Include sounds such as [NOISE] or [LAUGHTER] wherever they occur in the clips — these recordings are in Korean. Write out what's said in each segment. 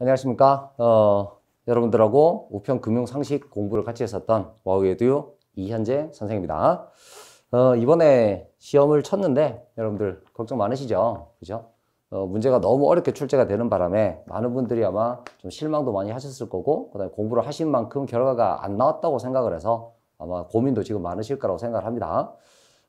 안녕하십니까. 어, 여러분들하고 우편 금융 상식 공부를 같이 했었던 와우에듀 이현재 선생입니다. 어, 이번에 시험을 쳤는데 여러분들 걱정 많으시죠? 그죠? 어, 문제가 너무 어렵게 출제가 되는 바람에 많은 분들이 아마 좀 실망도 많이 하셨을 거고 그다음에 공부를 하신 만큼 결과가 안 나왔다고 생각을 해서 아마 고민도 지금 많으실 거라고 생각을 합니다.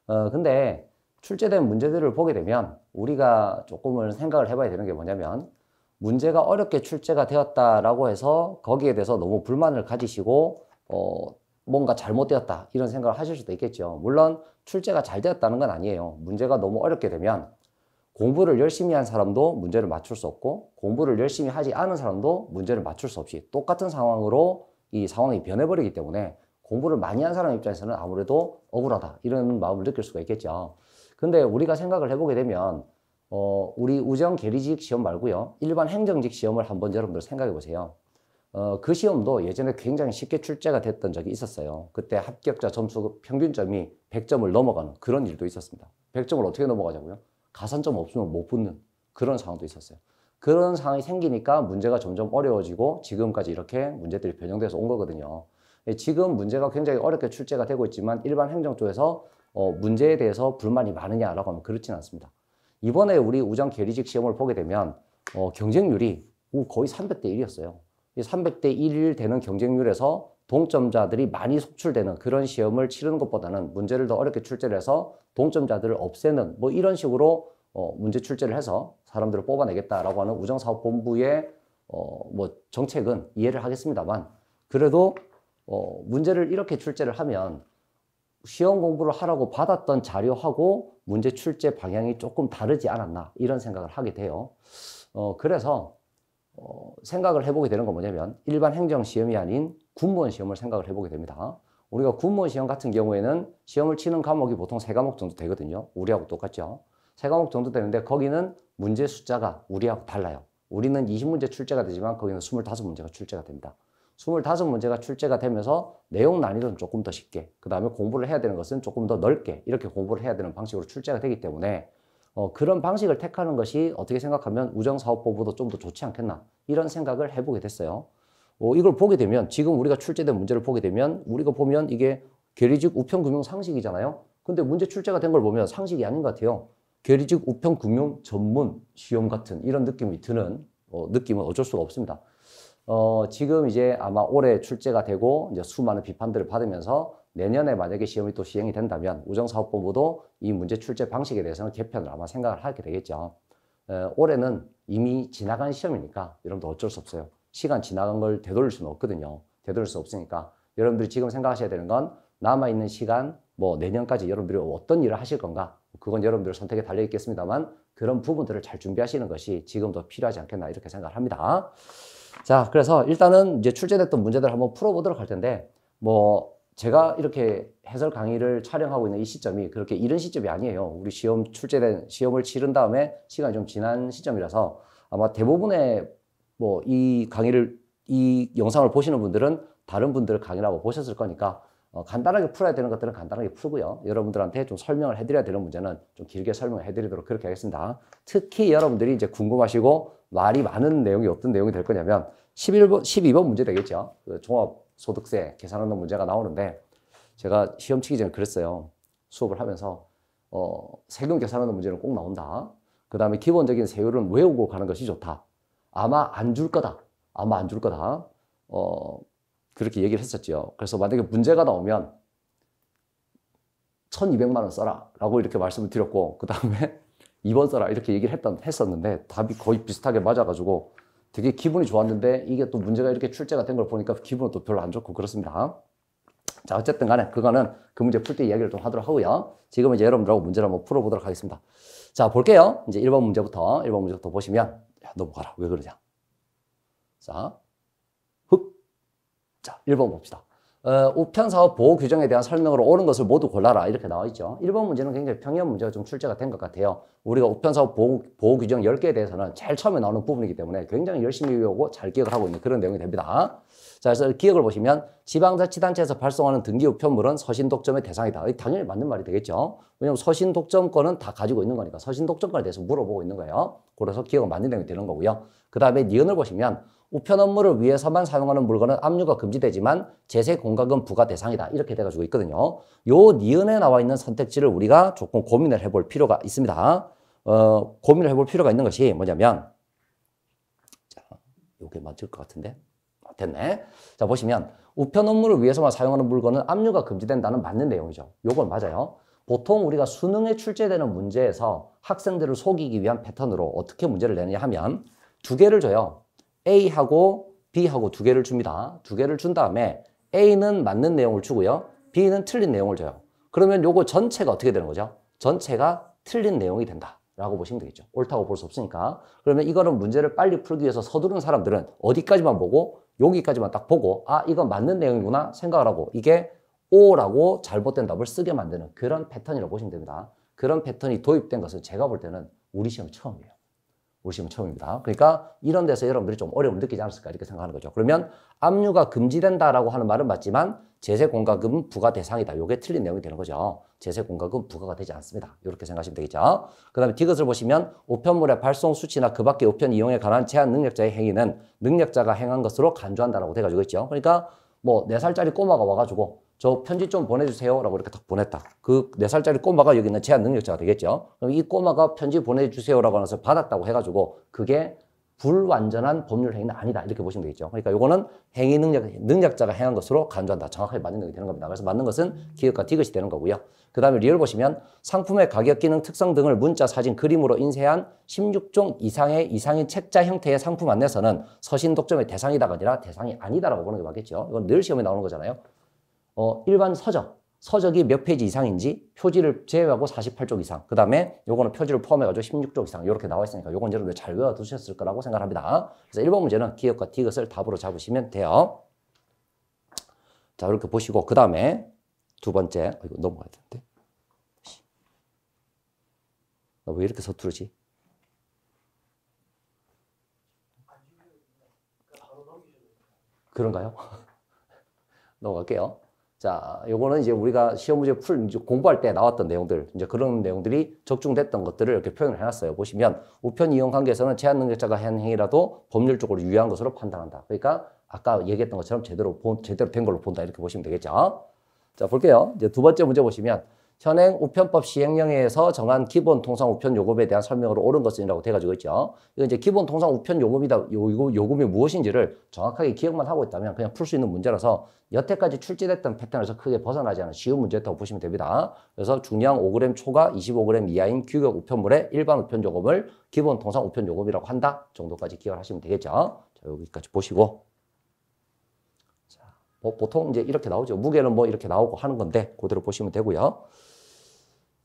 어, 근데 출제된 문제들을 보게 되면 우리가 조금은 생각을 해봐야 되는 게 뭐냐면 문제가 어렵게 출제가 되었다라고 해서 거기에 대해서 너무 불만을 가지시고 어, 뭔가 잘못되었다 이런 생각을 하실 수도 있겠죠. 물론 출제가 잘 되었다는 건 아니에요. 문제가 너무 어렵게 되면 공부를 열심히 한 사람도 문제를 맞출 수 없고 공부를 열심히 하지 않은 사람도 문제를 맞출 수 없이 똑같은 상황으로 이 상황이 변해버리기 때문에 공부를 많이 한 사람 입장에서는 아무래도 억울하다 이런 마음을 느낄 수가 있겠죠. 근데 우리가 생각을 해보게 되면 어, 우리 우정 계리직 시험 말고요. 일반 행정직 시험을 한번 여러분들 생각해 보세요. 어, 그 시험도 예전에 굉장히 쉽게 출제가 됐던 적이 있었어요. 그때 합격자 점수 평균점이 100점을 넘어가는 그런 일도 있었습니다. 100점을 어떻게 넘어가자고요? 가산점 없으면 못 붙는 그런 상황도 있었어요. 그런 상황이 생기니까 문제가 점점 어려워지고 지금까지 이렇게 문제들이 변형돼서 온 거거든요. 예, 지금 문제가 굉장히 어렵게 출제가 되고 있지만 일반 행정 쪽에서 어, 문제에 대해서 불만이 많으냐라고 하면 그렇진 않습니다. 이번에 우리 우정 계리직 시험을 보게 되면 어, 경쟁률이 거의 300대 1이었어요. 300대 1 되는 경쟁률에서 동점자들이 많이 속출되는 그런 시험을 치르는 것보다는 문제를 더 어렵게 출제를 해서 동점자들을 없애는 뭐 이런 식으로 어, 문제 출제를 해서 사람들을 뽑아내겠다라고 하는 우정사업본부의 어, 뭐 정책은 이해를 하겠습니다만 그래도 어, 문제를 이렇게 출제를 하면 시험 공부를 하라고 받았던 자료하고 문제 출제 방향이 조금 다르지 않았나 이런 생각을 하게 돼요. 어, 그래서 어, 생각을 해보게 되는 건 뭐냐면 일반 행정 시험이 아닌 군무원 시험을 생각을 해보게 됩니다. 우리가 군무원 시험 같은 경우에는 시험을 치는 과목이 보통 세 과목 정도 되거든요. 우리하고 똑같죠. 세 과목 정도 되는데 거기는 문제 숫자가 우리하고 달라요. 우리는 20문제 출제가 되지만 거기는 25문제가 출제가 됩니다. 스물다섯 문제가 출제가 되면서 내용 난이도는 조금 더 쉽게, 그 다음에 공부를 해야 되는 것은 조금 더 넓게 이렇게 공부를 해야 되는 방식으로 출제가 되기 때문에 어, 그런 방식을 택하는 것이 어떻게 생각하면 우정사업법보다 좀 더 좋지 않겠나 이런 생각을 해보게 됐어요. 어, 이걸 보게 되면 지금 우리가 출제된 문제를 보게 되면 우리가 보면 이게 괴리직 우편금융 상식이잖아요. 근데 문제 출제가 된 걸 보면 상식이 아닌 것 같아요. 괴리직 우편금융 전문 시험 같은 이런 느낌이 드는 어, 느낌은 어쩔 수가 없습니다. 어, 지금 이제 아마 올해 출제가 되고 이제 수많은 비판들을 받으면서 내년에 만약에 시험이 또 시행이 된다면 우정사업본부도 이 문제 출제 방식에 대해서는 개편을 아마 생각을 하게 되겠죠. 에, 올해는 이미 지나간 시험이니까 여러분도 어쩔 수 없어요. 시간 지나간 걸 되돌릴 수는 없거든요. 되돌릴 수 없으니까 여러분들이 지금 생각하셔야 되는 건 남아있는 시간 뭐 내년까지 여러분들이 어떤 일을 하실 건가 그건 여러분들 의 선택에 달려 있겠습니다만 그런 부분들을 잘 준비하시는 것이 지금 도 필요하지 않겠나 이렇게 생각을 합니다. 자, 그래서 일단은 이제 출제됐던 문제들을 한번 풀어보도록 할 텐데, 뭐, 제가 이렇게 해설 강의를 촬영하고 있는 이 시점이 그렇게 이른 시점이 아니에요. 우리 시험 출제된, 시험을 치른 다음에 시간이 좀 지난 시점이라서 아마 대부분의 뭐, 이 강의를, 이 영상을 보시는 분들은 다른 분들 강의라고 보셨을 거니까 어, 간단하게 풀어야 되는 것들은 간단하게 풀고요. 여러분들한테 좀 설명을 해드려야 되는 문제는 좀 길게 설명을 해드리도록 그렇게 하겠습니다. 특히 여러분들이 이제 궁금하시고 말이 많은 내용이 어떤 내용이 될 거냐면 11번, 12번 문제 되겠죠. 그 종합소득세 계산하는 문제가 나오는데 제가 시험 치기 전에 그랬어요. 수업을 하면서 어, 세금 계산하는 문제는 꼭 나온다. 그 다음에 기본적인 세율은 외우고 가는 것이 좋다. 아마 안 줄 거다. 아마 안 줄 거다. 어, 그렇게 얘기를 했었죠 그래서 만약에 문제가 나오면 1200만 원 써라 라고 이렇게 말씀을 드렸고 그 다음에 2번 [LAUGHS] 써라 이렇게 얘기를 했던, 했었는데 답이 거의 비슷하게 맞아가지고 되게 기분이 좋았는데 이게 또 문제가 이렇게 출제가 된 걸 보니까 기분은 또 별로 안 좋고 그렇습니다. 자 어쨌든 간에 그거는 그 문제 풀 때 이야기를 좀 하도록 하고요. 지금은 이제 여러분들하고 문제를 한번 풀어보도록 하겠습니다. 자 볼게요. 이제 1번 문제부터 1번 문제부터 보시면 야, 넘어가라 왜 그러냐. 자 자, 1번 봅시다. 어, 우편사업 보호 규정에 대한 설명으로 옳은 것을 모두 골라라 이렇게 나와 있죠. 1번 문제는 굉장히 평이한 문제가 좀 출제가 된 것 같아요. 우리가 우편사업 보호, 보호 규정 10개에 대해서는 제일 처음에 나오는 부분이기 때문에 굉장히 열심히 외우고 잘 기억을 하고 있는 그런 내용이 됩니다. 자, 그래서 기억을 보시면 지방자치단체에서 발송하는 등기 우편물은 서신 독점의 대상이다. 당연히 맞는 말이 되겠죠. 왜냐하면 서신 독점권은 다 가지고 있는 거니까 서신 독점권에 대해서 물어보고 있는 거예요. 그래서 기억은 맞는 내용이 되는 거고요. 그 다음에 니은을 보시면 우편 업무를 위해서만 사용하는 물건은 압류가 금지되지만 제세 공과금 부과 대상이다. 이렇게 돼가지고 있거든요. 요 니은에 나와 있는 선택지를 우리가 조금 고민을 해볼 필요가 있습니다. 어, 고민을 해볼 필요가 있는 것이 뭐냐면 자, 요게 맞을 것 같은데 됐네. 자 보시면 우편 업무를 위해서만 사용하는 물건은 압류가 금지된다는 맞는 내용이죠. 요건 맞아요. 보통 우리가 수능에 출제되는 문제에서 학생들을 속이기 위한 패턴으로 어떻게 문제를 내느냐 하면 두 개를 줘요. A하고 B하고 두 개를 줍니다. 두 개를 준 다음에 A는 맞는 내용을 주고요. B는 틀린 내용을 줘요. 그러면 요거 전체가 어떻게 되는 거죠? 전체가 틀린 내용이 된다. 라고 보시면 되겠죠. 옳다고 볼 수 없으니까. 그러면 이거는 문제를 빨리 풀기 위해서 서두른 사람들은 어디까지만 보고 여기까지만 딱 보고 아 이건 맞는 내용이구나 생각을 하고 이게 O라고 잘못된 답을 쓰게 만드는 그런 패턴이라고 보시면 됩니다. 그런 패턴이 도입된 것은 제가 볼 때는 우리 시험 처음이에요. 우시면 처음입니다. 그러니까 이런 데서 여러분들이 좀 어려움을 느끼지 않았을까 이렇게 생각하는 거죠. 그러면 압류가 금지된다라고 하는 말은 맞지만 제세공과금 부과 대상이다. 요게 틀린 내용이 되는 거죠. 제세공과금 부과가 되지 않습니다. 이렇게 생각하시면 되겠죠. 그 다음에 디귿을 보시면 우편물의 발송 수치나 그 밖의 우편 이용에 관한 제한 능력자의 행위는 능력자가 행한 것으로 간주한다라고 돼가지고 있죠. 그러니까 뭐 네살짜리 꼬마가 와가지고 저 편지 좀 보내주세요. 라고 이렇게 딱 보냈다. 그 네살짜리 꼬마가 여기 있는 제한 능력자가 되겠죠. 그럼 이 꼬마가 편지 보내주세요. 라고 하면서 받았다고 해가지고 그게 불완전한 법률 행위는 아니다. 이렇게 보시면 되겠죠. 그러니까 요거는 행위 능력, 능력자가 행한 것으로 간주한다. 정확하게 맞는 게 되는 겁니다. 그래서 맞는 것은 기업과 디귿이 되는 거고요. 그 다음에 리얼 보시면 상품의 가격, 기능, 특성 등을 문자, 사진, 그림으로 인쇄한 16종 이상의 이상인 책자 형태의 상품 안내서는 서신 독점의 대상이다가 아니라 대상이 아니다라고 보는 게 맞겠죠. 이건 늘 시험에 나오는 거잖아요. 어, 일반 서적, 서적이 몇 페이지 이상인지 표지를 제외하고 48쪽 이상, 그 다음에 요거는 표지를 포함해가지고 16쪽 이상 이렇게 나와 있으니까 요 여러분들 잘 외워두셨을 거라고 생각합니다. 그래서 1번 문제는 기역과 디귿을 답으로 잡으시면 돼요. 자 이렇게 보시고 그 다음에 두 번째 어, 이거 넘어가야 되는데 나왜 이렇게 서투르지? 그런가요? [LAUGHS] 넘어갈게요. 자, 요거는 이제 우리가 시험 문제 풀 공부할 때 나왔던 내용들, 이제 그런 내용들이 적중됐던 것들을 이렇게 표현을 해놨어요. 보시면 우편 이용 관계에서는 제한 능력자가 한 행위라도 법률적으로 유효한 것으로 판단한다. 그러니까 아까 얘기했던 것처럼 제대로 본, 제대로 된 걸로 본다 이렇게 보시면 되겠죠. 자, 볼게요. 이제 두 번째 문제 보시면 현행 우편법 시행령에서 정한 기본 통상 우편 요금에 대한 설명으로 옳은 것은이라고 돼가지고 있죠. 이건 이제 기본 통상 우편 요금이다, 요금, 요금이 무엇인지를 정확하게 기억만 하고 있다면 그냥 풀 수 있는 문제라서 여태까지 출제됐던 패턴에서 크게 벗어나지 않은 쉬운 문제였다고 보시면 됩니다. 그래서 중량 5g 초과 25g 이하인 규격 우편물의 일반 우편 요금을 기본 통상 우편 요금이라고 한다 정도까지 기억을 하시면 되겠죠. 자, 여기까지 보시고. 자, 뭐 보통 이제 이렇게 나오죠. 무게는 뭐 이렇게 나오고 하는 건데 그대로 보시면 되고요.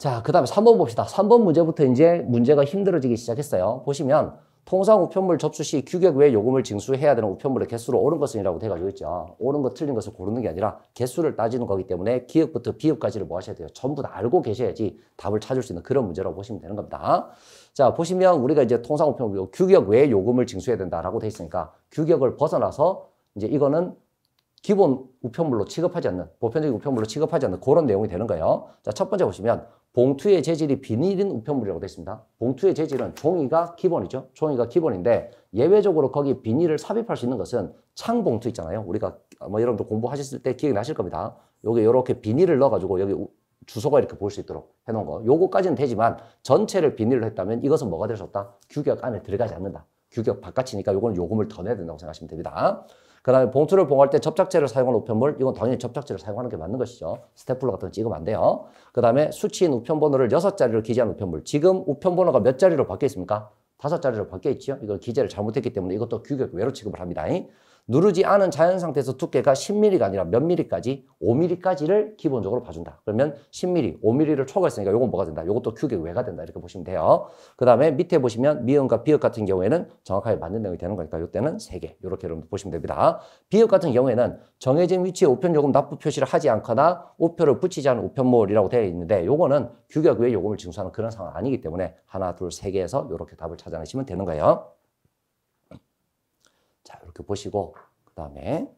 자, 그 다음에 3번 봅시다. 3번 문제부터 이제 문제가 힘들어지기 시작했어요. 보시면 통상 우편물 접수 시 규격 외 요금을 징수해야 되는 우편물의 개수로 오른 것은이라고 돼가지고 있죠. 오른 것, 틀린 것을 고르는 게 아니라 개수를 따지는 거기 때문에 기업부터 비읍까지를 뭐 하셔야 돼요. 전부 다 알고 계셔야지 답을 찾을 수 있는 그런 문제라고 보시면 되는 겁니다. 자, 보시면 우리가 이제 통상 우편물 규격 외 요금을 징수해야 된다라고 돼 있으니까 규격을 벗어나서 이제 이거는 기본 우편물로 취급하지 않는, 보편적인 우편물로 취급하지 않는 그런 내용이 되는 거예요. 자, 첫 번째 보시면 봉투의 재질이 비닐인 우편물이라고 되어 있습니다. 봉투의 재질은 종이가 기본이죠. 종이가 기본인데 예외적으로 거기 비닐을 삽입할 수 있는 것은 창봉투 있잖아요. 우리가 뭐 여러분들 공부하셨을 때 기억나실 겁니다. 여기 이렇게 비닐을 넣어가지고 여기 주소가 이렇게 볼수 있도록 해놓은 거. 요거까지는 되지만 전체를 비닐로 했다면 이것은 뭐가 되셨다 규격 안에 들어가지 않는다. 규격 바깥이니까 요거는 요금을 더 내야 된다고 생각하시면 됩니다. 그 다음에 봉투를 봉할 때 접착제를 사용한 우편물, 이건 당연히 접착제를 사용하는 게 맞는 것이죠. 스태플러 같은 거 찍으면 안 돼요. 그 다음에 수치인 우편번호를 여섯 자리로 기재한 우편물. 지금 우편번호가 몇 자리로 바뀌어 있습니까? 다섯 자리로 바뀌어 있죠. 이건 기재를 잘못했기 때문에 이것도 규격 외로 취급을 합니다. 누르지 않은 자연 상태에서 두께가 10mm가 아니라 몇 mm까지 5mm까지를 기본적으로 봐준다. 그러면 10mm, 5mm를 초과했으니까 요건 뭐가 된다? 요것도 규격 외가 된다. 이렇게 보시면 돼요. 그 다음에 밑에 보시면 미음과 비읍 같은 경우에는 정확하게 맞는 내용이 되는 거니까 요때는 3개. 이렇게 여러분 보시면 됩니다. 비읍 같은 경우에는 정해진 위치에 우편요금 납부 표시를 하지 않거나 우표를 붙이지 않은 우편몰이라고 되어 있는데 요거는 규격 외 요금을 징수하는 그런 상황 아니기 때문에 하나, 둘, 세 개에서 이렇게 답을 찾아내시면 되는 거예요. 자, 이렇게 보시고 그 다음에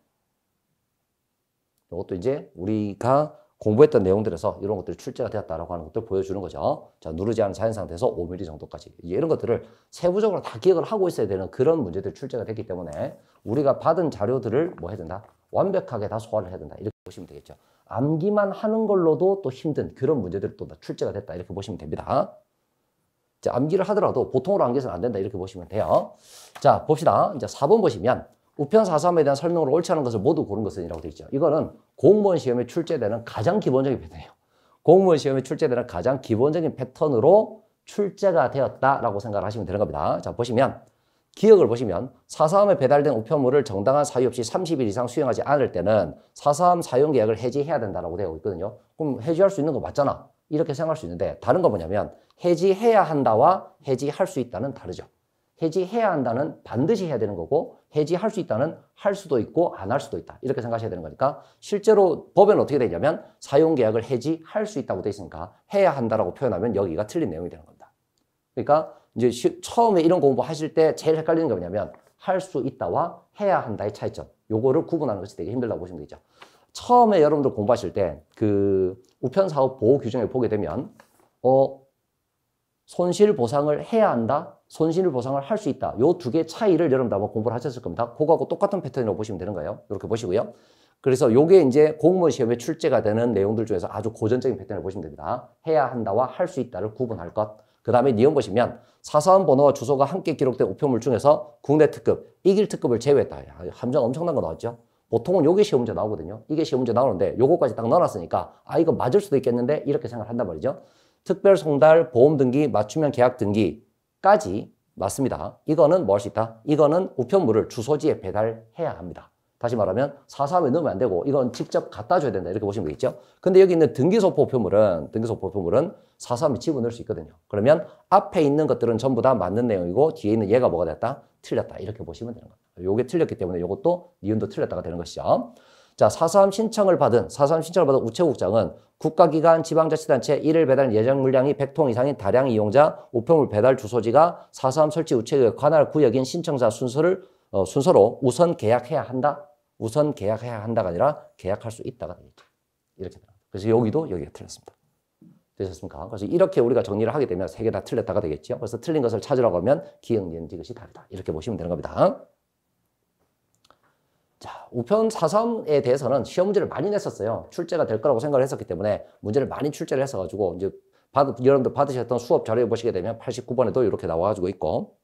이것도 이제 우리가 공부했던 내용들에서 이런 것들이 출제가 되었다라고 하는 것들 을 보여주는 거죠. 자, 누르지 않은 자연 상태에서 5mm 정도까지. 이런 것들을 세부적으로 다 기억을 하고 있어야 되는 그런 문제들이 출제가 됐기 때문에 우리가 받은 자료들을 뭐 해야 된다? 완벽하게 다 소화를 해야 된다. 이렇게 보시면 되겠죠. 암기만 하는 걸로도 또 힘든 그런 문제들이 또 출제가 됐다. 이렇게 보시면 됩니다. 이제 암기를 하더라도 보통으로 암기해서는 안 된다 이렇게 보시면 돼요. 자 봅시다. 이제 4번 보시면 우편 사4함에 대한 설명으로 옳지 않은 것을 모두 고른 것은 이라고 되어 있죠. 이거는 공무원 시험에 출제되는 가장 기본적인 패턴이에요. 공무원 시험에 출제되는 가장 기본적인 패턴으로 출제가 되었다라고 생각 하시면 되는 겁니다. 자 보시면 기억을 보시면 사사함에 배달된 우편물을 정당한 사유 없이 30일 이상 수행하지 않을 때는 사사함 사용 계약을 해지해야 된다라고 되어 있거든요. 그럼 해지할 수 있는 거 맞잖아. 이렇게 생각할 수 있는데 다른 건 뭐냐면 해지해야 한다와 해지할 수 있다는 다르죠. 해지해야 한다는 반드시 해야 되는 거고 해지할 수 있다는 할 수도 있고 안 할 수도 있다 이렇게 생각하셔야 되는 거니까 실제로 법에는 어떻게 되냐면 사용계약을 해지할 수 있다고 되어 있으니까 해야 한다라고 표현하면 여기가 틀린 내용이 되는 겁니다. 그러니까 이제 시, 처음에 이런 공부하실 때 제일 헷갈리는 게 뭐냐면 할 수 있다와 해야 한다의 차이점 요거를 구분하는 것이 되게 힘들다고 보시면 되죠. 처음에 여러분들 공부하실 때그 우편사업 보호 규정에 보게 되면 어, 손실 보상을 해야 한다, 손실 보상을 할 수 있다. 요 두 개의 차이를 여러분들 아마 공부를 하셨을 겁니다. 그거하고 똑같은 패턴이라고 보시면 되는 거예요. 이렇게 보시고요. 그래서 요게 이제 공무원 시험에 출제가 되는 내용들 중에서 아주 고전적인 패턴을 보시면 됩니다. 해야 한다와 할 수 있다를 구분할 것. 그 다음에 니은 보시면 사사원 번호와 주소가 함께 기록된 우편물 중에서 국내 특급, 이길 특급을 제외했다. 야, 함정 엄청난 거 나왔죠. 보통은 요게 시험제 문 나오거든요. 이게 시험제 문 나오는데 요거까지 딱 넣어놨으니까 아 이거 맞을 수도 있겠는데 이렇게 생각을 한단 말이죠. 특별 송달 보험 등기 맞춤형 계약 등기까지 맞습니다. 이거는 뭐 할 수 있다? 이거는 우편물을 주소지에 배달해야 합니다. 다시 말하면 사4함에 넣으면 안 되고 이건 직접 갖다 줘야 된다 이렇게 보시면 되겠죠. 근데 여기 있는 등기소 보표물은 등기소 보표물은 4.3이 집어넣을 수 있거든요. 그러면 앞에 있는 것들은 전부 다 맞는 내용이고 뒤에 있는 얘가 뭐가 됐다? 틀렸다 이렇게 보시면 되는 거예요. 요게 틀렸기 때문에 이것도 니은도 틀렸다가 되는 것이죠. 자, 사4함 신청을 받은 사4함 신청을 받은 우체국장은 국가기관 지방자치단체 일일 배달 예정 물량이 100통 이상인 다량 이용자 우편물 배달 주소지가 사4함 설치 우체국에 관할 구역인 신청자 순서를 어, 순서로 우선 계약해야 한다. 우선 계약해야 한다가 아니라 계약할 수 있다가 되겠죠. 이렇게 됩니다. 그래서 여기도 여기가 틀렸습니다. 되셨습니까? 그래서 이렇게 우리가 정리를 하게 되면 세 개 다 틀렸다가 되겠죠. 그래서 틀린 것을 찾으라고 하면 기억, 니은, 디이 답이다. 이렇게 보시면 되는 겁니다. 자, 우편 43에 대해서는 시험 문제를 많이 냈었어요. 출제가 될 거라고 생각을 했었기 때문에 문제를 많이 출제를 했어가지고 이제 받, 여러분들 받으셨던 수업 자료 보시게 되면 89번에도 이렇게 나와가지고 있고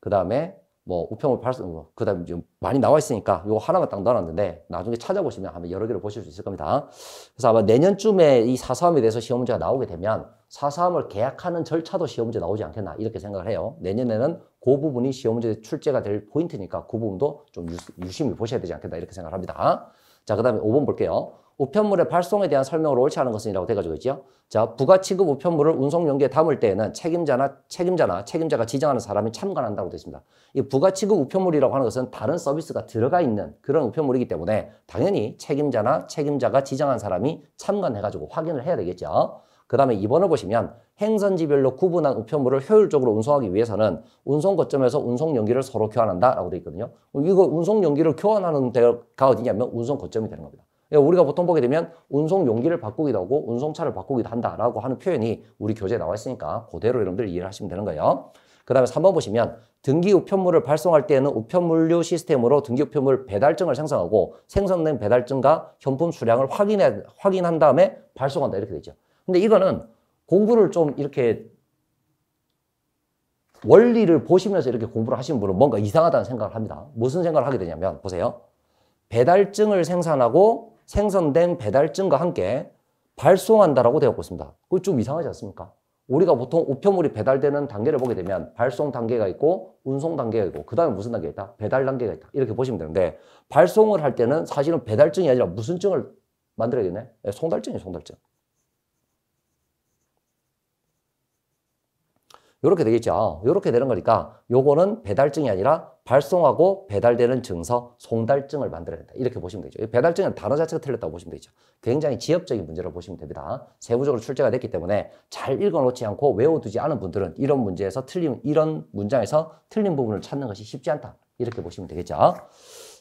그 다음에 뭐 우편물 팔수 뭐, 그다음에 지금 많이 나와 있으니까 이거 하나만 딱 넣어놨는데 나중에 찾아보시면 아마 여러 개를 보실 수 있을 겁니다. 그래서 아마 내년쯤에 이 사사함에 대해서 시험 문제가 나오게 되면 사사함을 계약하는 절차도 시험 문제 나오지 않겠나 이렇게 생각을 해요. 내년에는 그 부분이 시험 문제 출제가 될 포인트니까 그 부분도 좀 유심히 보셔야 되지 않겠나 이렇게 생각을 합니다. 자, 그 다음에 5번 볼게요. 우편물의 발송에 대한 설명을 옳지 않은 것은이라고 돼가지고 있죠. 자, 부가 취급 우편물을 운송 용기에 담을 때에는 책임자나 책임자나 책임자가 지정하는 사람이 참관한다고 되어 있습니다. 이 부가 취급 우편물이라고 하는 것은 다른 서비스가 들어가 있는 그런 우편물이기 때문에 당연히 책임자나 책임자가 지정한 사람이 참관해가지고 확인을 해야 되겠죠. 그 다음에 2번을 보시면 행선지별로 구분한 우편물을 효율적으로 운송하기 위해서는 운송 거점에서 운송 용기를 서로 교환한다라고 되어 있거든요. 이거 운송 용기를 교환하는 데가 어디냐면 운송 거점이 되는 겁니다. 그러니까 우리가 보통 보게 되면 운송 용기를 바꾸기도 하고 운송차를 바꾸기도 한다라고 하는 표현이 우리 교재에 나와 있으니까 그대로 여러분들 이해를 하시면 되는 거예요. 그 다음에 3번 보시면 등기 우편물을 발송할 때에는 우편물류 시스템으로 등기 우편물 배달증을 생성하고 생성된 배달증과 현품 수량을 확인해, 확인한 다음에 발송한다 이렇게 되죠. 근데 이거는 공부를 좀 이렇게 원리를 보시면서 이렇게 공부를 하신 시 분은 뭔가 이상하다는 생각을 합니다. 무슨 생각을 하게 되냐면 보세요. 배달증을 생산하고 생성된 배달증과 함께 발송한다라고 되어 있습니다. 그거 좀 이상하지 않습니까? 우리가 보통 우편물이 배달되는 단계를 보게 되면 발송 단계가 있고 운송 단계가 있고 그 다음에 무슨 단계가 있다? 배달 단계가 있다. 이렇게 보시면 되는데 발송을 할 때는 사실은 배달증이 아니라 무슨 증을 만들어야겠네? 네, 예, 송달증이에요, 송달증. 이렇게 되겠죠. 이렇게 되는 거니까 요거는 배달증이 아니라 발송하고 배달되는 증서, 송달증을 만들어야 된다. 이렇게 보시면 되죠. 배달증은 단어 자체가 틀렸다고 보시면 되죠. 굉장히 지역적인 문제로 보시면 됩니다. 세부적으로 출제가 됐기 때문에 잘 읽어놓지 않고 외워두지 않은 분들은 이런 문제에서 틀린, 이런 문장에서 틀린 부분을 찾는 것이 쉽지 않다. 이렇게 보시면 되겠죠.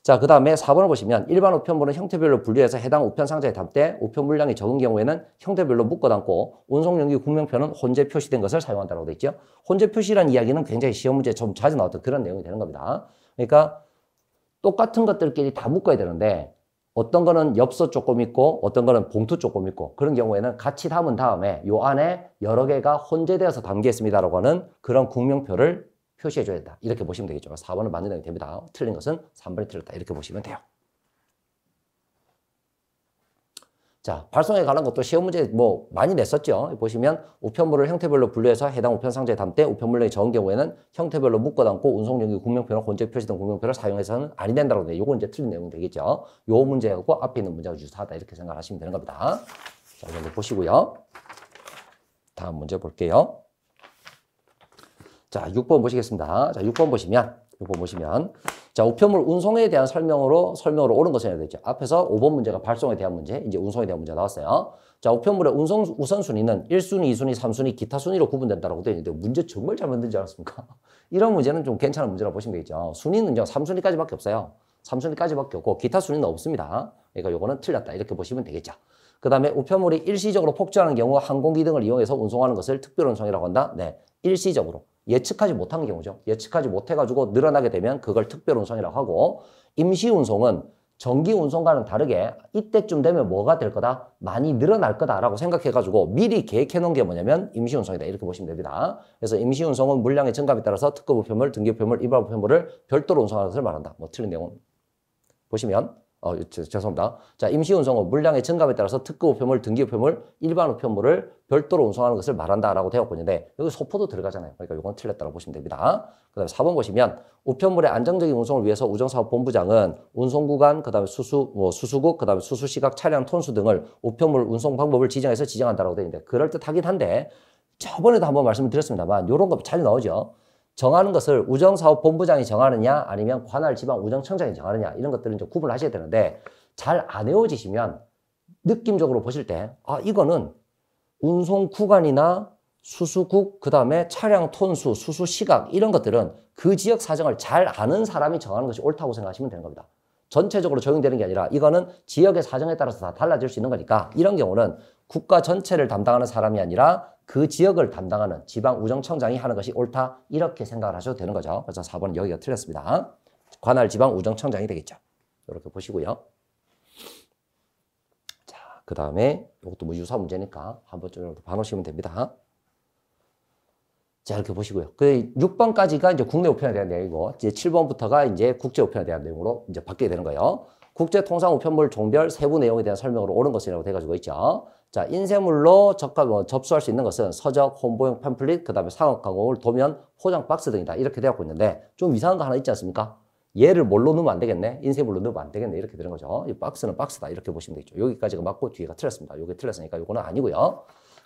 자, 그 다음에 4번을 보시면 일반 우편물은 형태별로 분류해서 해당 우편 상자에 담되 우편 물량이 적은 경우에는 형태별로 묶어 담고 운송용기 구명표는 혼재 표시된 것을 사용한다고 되어 있죠. 혼재 표시란 이야기는 굉장히 시험 문제에 좀 자주 나왔던 그런 내용이 되는 겁니다. 그러니까 똑같은 것들끼리 다 묶어야 되는데 어떤 거는 엽서 조금 있고 어떤 거는 봉투 조금 있고 그런 경우에는 같이 담은 다음에 요 안에 여러 개가 혼재되어서 담겠습니다라고 하는 그런 국명표를 표시해줘야 된다. 이렇게 보시면 되겠죠. 4번은 맞는 내용이 됩니다. 틀린 것은 3번이 틀렸다. 이렇게 보시면 돼요. 자, 발송에 관한 것도 시험 문제 뭐 많이 냈었죠. 보시면 우편물을 형태별로 분류해서 해당 우편 상자에 담되 우편물량이 적은 경우에는 형태별로 묶어 담고 운송용기 공명표나 권적 표시 등 공명표를 사용해서는 아니 된다고 돼. 요건 이제 틀린 내용 이 되겠죠. 요 문제하고 앞에 있는 문제가 유사하다 이렇게 생각하시면 되는 겁니다. 자, 이거 보시고요. 다음 문제 볼게요. 자, 6번 보시겠습니다. 자, 6번 보시면, 6번 보시면, 자, 우편물 운송에 대한 설명으로, 설명으로 옳은 것을 해야 되죠. 앞에서 5번 문제가 발송에 대한 문제, 이제 운송에 대한 문제 나왔어요. 자, 우편물의 운송 우선순위는 1순위, 2순위, 3순위, 기타 순위로 구분된다라고 되어 있는데, 문제 정말 잘 만든지 않았습니까? [LAUGHS] 이런 문제는 좀 괜찮은 문제라고 보시면 되겠죠. 순위는요, 3순위까지밖에 없어요. 3순위까지밖에 없고, 기타 순위는 없습니다. 그러니까 요거는 틀렸다. 이렇게 보시면 되겠죠. 그 다음에 우편물이 일시적으로 폭주하는 경우 항공기 등을 이용해서 운송하는 것을 특별운송이라고 한다. 네, 일시적으로. 예측하지 못한 경우죠. 예측하지 못해가지고 늘어나게 되면 그걸 특별운송이라고 하고 임시운송은 정기 운송과는 다르게 이때쯤 되면 뭐가 될 거다? 많이 늘어날 거다라고 생각해가지고 미리 계획해 놓은 게 뭐냐면 임시운송이다. 이렇게 보시면 됩니다. 그래서 임시운송은 물량의 증감에 따라서 특급 우편물, 등기 우편물, 일반 우편물을 별도로 운송하는 것을 말한다. 뭐 틀린 내용 은 보시면 어, 죄송합니다. 자, 임시 운송은 물량의 증감에 따라서 특급 우편물, 등기 우편물, 일반 우편물을 별도로 운송하는 것을 말한다라고 되어 있는데 여기 소포도 들어가잖아요. 그러니까 이건 틀렸다고 보시면 됩니다. 그다음에 4번 보시면 우편물의 안정적인 운송을 위해서 우정사업본부장은 운송구간, 그다음에 수수 뭐 수수국, 그다음에 수수시각, 차량 톤수 등을 우편물 운송 방법을 지정해서 지정한다라고 되어 있는데 그럴 듯하긴 한데 저번에도 한번 말씀드렸습니다만 이런 거 잘 나오죠. 정하는 것을 우정사업본부장이 정하느냐 아니면 관할 지방 우정청장이 정하느냐 이런 것들은 이제 구분하셔야 되는데 잘 안 외워지시면 느낌적으로 보실 때 아 이거는 운송 구간이나 수수국 그다음에 차량 톤수 수수 시각 이런 것들은 그 지역 사정을 잘 아는 사람이 정하는 것이 옳다고 생각하시면 되는 겁니다. 전체적으로 적용되는 게 아니라 이거는 지역의 사정에 따라서 다 달라질 수 있는 거니까 이런 경우는 국가 전체를 담당하는 사람이 아니라 그 지역을 담당하는 지방 우정청장이 하는 것이 옳다 이렇게 생각을 하셔도 되는 거죠. 그래서 4번은 여기가 틀렸습니다. 관할 지방 우정청장이 되겠죠. 이렇게 보시고요. 자, 그 다음에 이것도 뭐 유사 문제니까 한번 좀 봐놓으시면 됩니다. 자, 이렇게 보시고요. 그 6번까지가 이제 국내 우편에 대한 내용이고, 이제 7번부터가 이제 국제 우편에 대한 내용으로 이제 바뀌게 되는 거예요. 국제통상 우편물 종별 세부 내용에 대한 설명으로 옳은 것이라고 돼가지고 있죠. 자, 인쇄물로 적근 뭐, 어, 접수할 수 있는 것은 서적, 홍보용 팸플릿, 그 다음에 상업 광고물, 도면, 포장 박스 등이다. 이렇게 되어 있는데 좀 이상한 거 하나 있지 않습니까? 얘를 뭘로 넣으면 안 되겠네? 인쇄물로 넣으면 안 되겠네? 이렇게 되는 거죠. 이 박스는 박스다. 이렇게 보시면 되겠죠. 여기까지가 맞고 뒤에가 틀렸습니다. 요게 틀렸으니까 요거는 아니고요.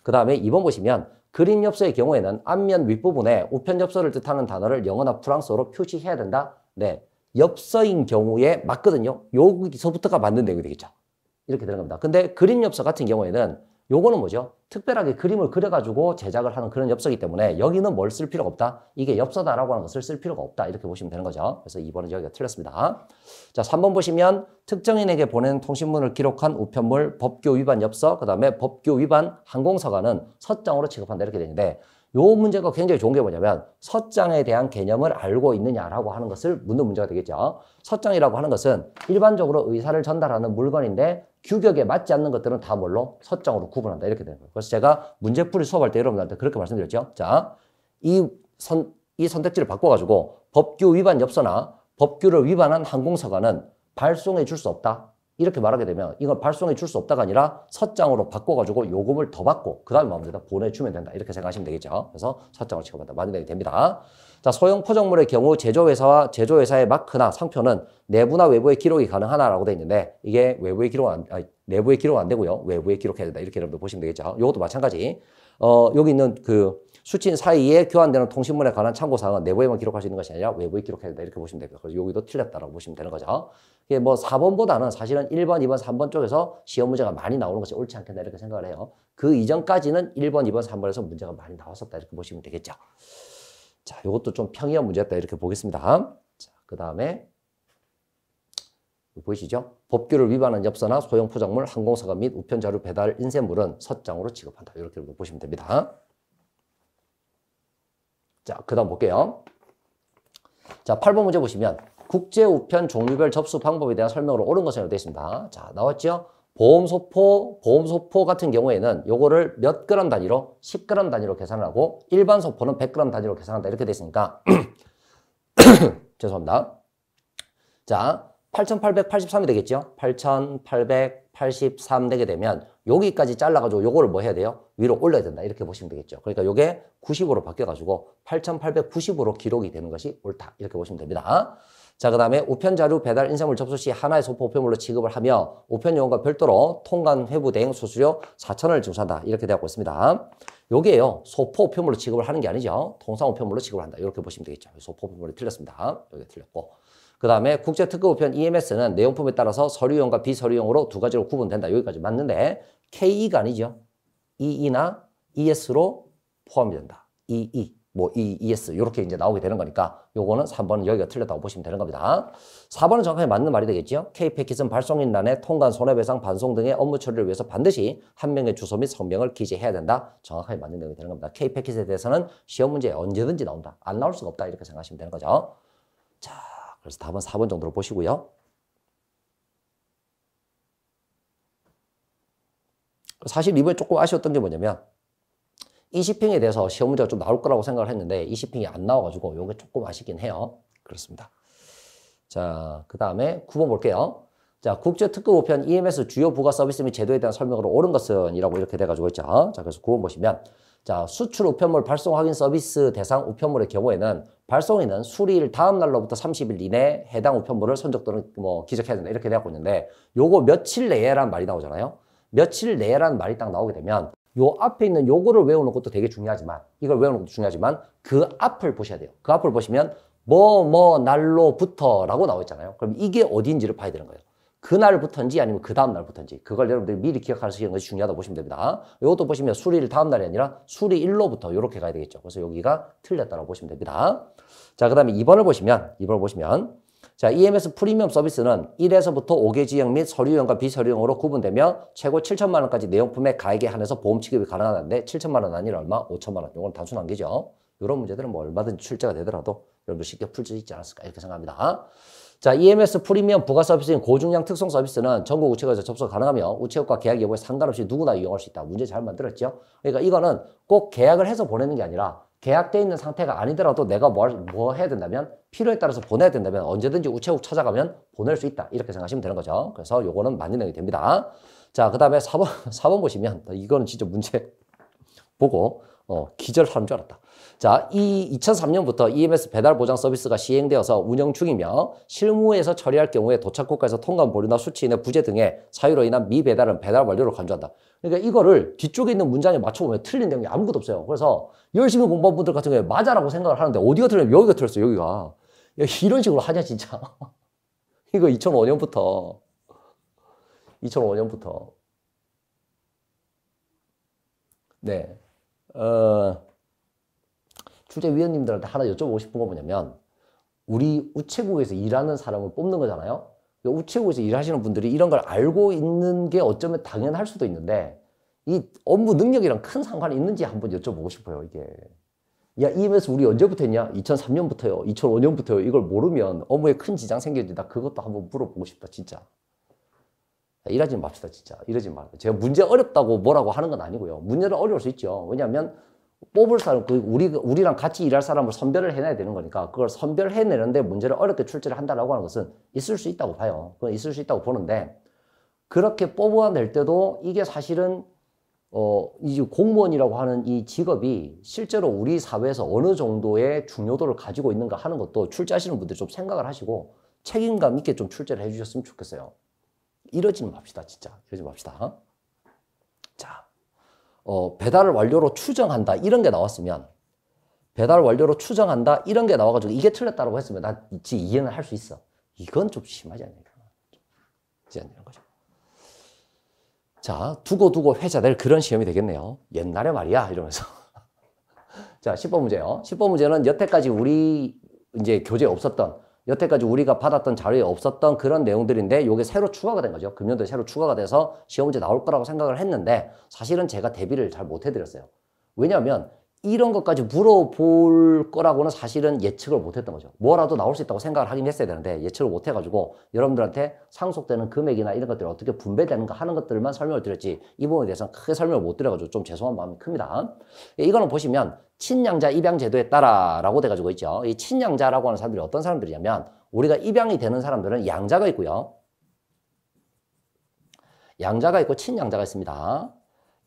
그 다음에 2번 보시면 그림 엽서의 경우에는 앞면 윗부분에 우편 엽서를 뜻하는 단어를 영어나 프랑스어로 표시해야 된다. 네. 엽서인 경우에 맞거든요. 여기서부터가 맞는 내용이 되겠죠. 이렇게 되는 겁니다. 근데 그림 엽서 같은 경우에는 요거는 뭐죠? 특별하게 그림을 그려가지고 제작을 하는 그런 엽서이기 때문에 여기는 뭘 쓸 필요가 없다. 이게 엽서다라고 하는 것을 쓸 필요가 없다. 이렇게 보시면 되는 거죠. 그래서 2번은 여기가 틀렸습니다. 자, 3번 보시면 특정인에게 보낸 통신문을 기록한 우편물 법규 위반 엽서, 그 다음에 법규 위반 항공서관은 서장으로 취급한다. 이렇게 되는데 요 문제가 굉장히 좋은 게 뭐냐면 서장에 대한 개념을 알고 있느냐라고 하는 것을 묻는 문제가 되겠죠. 서장이라고 하는 것은 일반적으로 의사를 전달하는 물건인데 규격에 맞지 않는 것들은 다 뭘로? 서장으로 구분한다. 이렇게 되는 거예요. 그래서 제가 문제풀이 수업할 때 여러분들한테 그렇게 말씀드렸죠. 자, 이 선, 이 선택지를 바꿔가지고 법규 위반 엽서나 법규를 위반한 항공사관은 발송해 줄 수 없다. 이렇게 말하게 되면 이건 발송해 줄 수 없다가 아니라 서장으로 바꿔가지고 요금을 더 받고 그 다음에 마음대로 보내주면 된다. 이렇게 생각하시면 되겠죠. 그래서 서장을 취급한다. 만약에 됩니다. 자, 소형 포장물의 경우 제조회사와 제조회사의 마크나 상표는 내부나 외부의 기록이 가능하나라고 돼 있는데 이게 외부의 기록 안, 아니, 내부의 기록 안 되고요. 외부의 기록해야 된다. 이렇게 여러분들 보시면 되겠죠. 이것도 마찬가지. 어, 여기 있는 그 수친 사이에 교환되는 통신문에 관한 참고사항은 내부에만 기록할 수 있는 것이 아니라 외부에 기록해야 된다. 이렇게 보시면 됩니다. 그래서 여기도 틀렸다라고 보시면 되는 거죠. 이게 뭐 4번보다는 사실은 1번, 2번, 3번 쪽에서 시험 문제가 많이 나오는 것이 옳지 않겠나 이렇게 생각을 해요. 그 이전까지는 1번, 2번, 3번에서 문제가 많이 나왔었다. 이렇게 보시면 되겠죠. 자, 이것도 좀 평이한 문제였다 이렇게 보겠습니다. 자, 그 다음에 보이시죠? 법규를 위반한 엽서나 소형 포장물, 항공사가및 우편 자료 배달 인쇄물은 서장으로 지급한다 이렇게 보시면 됩니다. 자, 그 다음 볼게요. 자, 8번 문제 보시면 국제 우편 종류별 접수 방법에 대한 설명으로 옳은 것으로 되어 있습니다. 자, 나왔죠? 보험 소포, 보험 소포 같은 경우에는 요거를 몇 그램 단위로 10g 단위로 계산하고 일반 소포는 100g 단위로 계산한다 이렇게 돼 있으니까 [CLEARS THROAT] 죄송합니다. 자, 8,883이 되겠죠? 8,883 되게 되면 여기까지 잘라가지고 요거를 뭐 해야 돼요? 위로 올려야 된다 이렇게 보시면 되겠죠. 그러니까 요게 90으로 바뀌어가지고 8,890으로 기록이 되는 것이 옳다 이렇게 보시면 됩니다. 자, 그 다음에 우편 자료 배달 인쇄물 접수 시 하나의 소포 우편물로 지급을 하며 우편 요원과 별도로 통관 회부 대행 수수료 4천원을 조사한다. 이렇게 되어 있고 있습니다. 요게요. 소포 우편물로 지급을 하는 게 아니죠. 통상 우편물로 지급을 한다. 이렇게 보시면 되겠죠. 소포 우편물이 틀렸습니다. 여기 틀렸고. 그 다음에 국제특급우편 EMS는 내용품에 따라서 서류용과 비서류용으로 두 가지로 구분된다. 여기까지 맞는데 KE가 아니죠. EE나 ES로 포함이 된다. EE. E. 뭐 E, ES 이렇게 이제 나오게 되는 거니까 요거는 3번은 여기가 틀렸다고 보시면 되는 겁니다. 4번은 정확하게 맞는 말이 되겠죠 K패킷은 발송인란에 통관 손해배상 반송 등의 업무 처리를 위해서 반드시 한 명의 주소 및 성명을 기재해야 된다. 정확하게 맞는 내용이 되는 겁니다. K패킷에 대해서는 시험 문제에 언제든지 나온다. 안 나올 수가 없다. 이렇게 생각하시면 되는 거죠. 자, 그래서 답은 4번 정도로 보시고요. 사실 이번에 조금 아쉬웠던 게 뭐냐면 20핑에 대해서 시험 문제가 좀 나올 거라고 생각을 했는데 20핑이 안 나와가지고 요게 조금 아쉽긴 해요. 그렇습니다. 자, 그 다음에 9번 볼게요. 자, 국제특급우편 EMS 주요 부가 서비스 및 제도에 대한 설명으로 옳은 것은 이라고 이렇게 돼가지고 있죠. 자, 그래서 9번 보시면 자, 수출 우편물 발송 확인 서비스 대상 우편물의 경우에는 발송인은 수리일 다음 날로부터 30일 이내 해당 우편물을 선적 또는 뭐 기적해야 된다 이렇게 돼갖고 있는데 요거 며칠 내에란 말이 나오잖아요. 며칠 내에란 말이 딱 나오게 되면 요 앞에 있는 요거를 외우는 것도 되게 중요하지만 이걸 외우는 것도 중요하지만 그 앞을 보셔야 돼요. 그 앞을 보시면 뭐뭐 날로부터라고 나와 있잖아요. 그럼 이게 어딘지를 봐야 되는 거예요. 그날부터인지 아니면 그 다음 날부터인지 그걸 여러분들이 미리 기억할 수 있는 것이 중요하다고 보시면 됩니다. 이것도 보시면 수리를 다음 날이 아니라 수리 일로부터 이렇게 가야 되겠죠. 그래서 여기가 틀렸다고 보시면 됩니다. 자, 그 다음에 2번을 보시면 2번을 보시면 자, EMS 프리미엄 서비스는 1에서부터 5개 지역 및 서류형과 비서류형으로 구분되며 최고 7천만 원까지 내용품의 가액에 한해서 보험 취급이 가능한데 하 7천만 원 아니라 얼마? 5천만 원. 이건 단순한 게죠. 이런 문제들은 뭐 얼마든지 출제가 되더라도 여러분들 쉽게 풀 수 있지 않았을까 이렇게 생각합니다. 자, EMS 프리미엄 부가 서비스인 고중량 특성 서비스는 전국 우체국에서 접속 가능하며 우체국과 계약 여부에 상관없이 누구나 이용할 수 있다. 문제 잘 만들었죠? 그러니까 이거는 꼭 계약을 해서 보내는 게 아니라 계약돼 있는 상태가 아니더라도 내가 뭘, 뭐 해야 된다면 필요에 따라서 보내야 된다면 언제든지 우체국 찾아가면 보낼 수 있다. 이렇게 생각하시면 되는 거죠. 그래서 요거는 만년행이 됩니다. 자, 그 다음에 4번, 4번 보시면 이거는 진짜 문제 보고 어, 기절하는 줄 알았다. 자, 이 2003년부터 EMS 배달 보장 서비스가 시행되어서 운영 중이며 실무에서 처리할 경우에 도착 국가에서 통관 보류나 수치인의 부재 등의 사유로 인한 미배달은 배달 완료로 간주한다. 그러니까 이거를 뒤쪽에 있는 문장에 맞춰보면 틀린 내용이 아무것도 없어요. 그래서 열심히 공부한 분들 같은 경우에 맞아라고 생각을 하는데 어디가 틀려면 여기가 틀렸어요, 여기가. 야, 이런 식으로 하냐, 진짜. [LAUGHS] 이거 2005년부터. 2005년부터. 네. 어... 주제위원님들한테 하나 여쭤보고 싶은 건 뭐냐면 우리 우체국에서 일하는 사람을 뽑는 거잖아요. 우체국에서 일하시는 분들이 이런 걸 알고 있는 게 어쩌면 당연할 수도 있는데 이 업무 능력이랑 큰 상관이 있는지 한번 여쭤보고 싶어요. 이게 야 EMS 우리 언제부터 했냐? 2003년부터요. 2005년부터요. 이걸 모르면 업무에 큰 지장 생겨진다. 그것도 한번 물어보고 싶다. 진짜. 일하지 맙시다 진짜 이러지 말고 제가 문제 어렵다고 뭐라고 하는 건 아니고요 문제는 어려울 수 있죠 왜냐하면 뽑을 사람, 그 우리 우리랑 같이 일할 사람을 선별을 해내야 되는 거니까 그걸 선별해내는데 문제를 어렵게 출제를 한다라고 하는 것은 있을 수 있다고 봐요. 그건 있을 수 있다고 보는데 그렇게 뽑아낼 때도 이게 사실은 어, 이 공무원이라고 하는 이 직업이 실제로 우리 사회에서 어느 정도의 중요도를 가지고 있는가 하는 것도 출제하시는 분들 좀 생각을 하시고 책임감 있게 좀 출제를 해주셨으면 좋겠어요. 이러지 맙시다, 진짜. 이러지 맙시다. 어? 자. 어, 배달 완료로 추정한다 이런 게 나왔으면 배달 완료로 추정한다 이런 게 나와가지고 이게 틀렸다고 했으면 나지 이해는 할 수 있어. 이건 좀 심하지 않냐. 지 않냐는 거죠. 자, 두고 두고 회자될 그런 시험이 되겠네요. 옛날에 말이야 이러면서. [LAUGHS] 자, 10번 문제요. 10번 문제는 여태까지 우리 이제 교재에 없었던 여태까지 우리가 받았던 자료에 없었던 그런 내용들인데 이게 새로 추가가 된 거죠. 금년도에 새로 추가가 돼서 시험 문제 나올 거라고 생각을 했는데 사실은 제가 대비를 잘 못 해드렸어요. 왜냐하면 이런 것까지 물어볼 거라고는 사실은 예측을 못했던 거죠. 뭐라도 나올 수 있다고 생각을 하긴 했어야 되는데 예측을 못 해가지고 여러분들한테 상속되는 금액이나 이런 것들이 어떻게 분배되는가 하는 것들만 설명을 드렸지 이 부분에 대해서는 크게 설명을 못 드려가지고 좀 죄송한 마음이 큽니다. 예, 이거는 보시면 친양자 입양 제도에 따라라고 돼가지고 있죠. 이 친양자라고 하는 사람들이 어떤 사람들이냐면 우리가 입양이 되는 사람들은 양자가 있고요. 양자가 있고 친양자가 있습니다.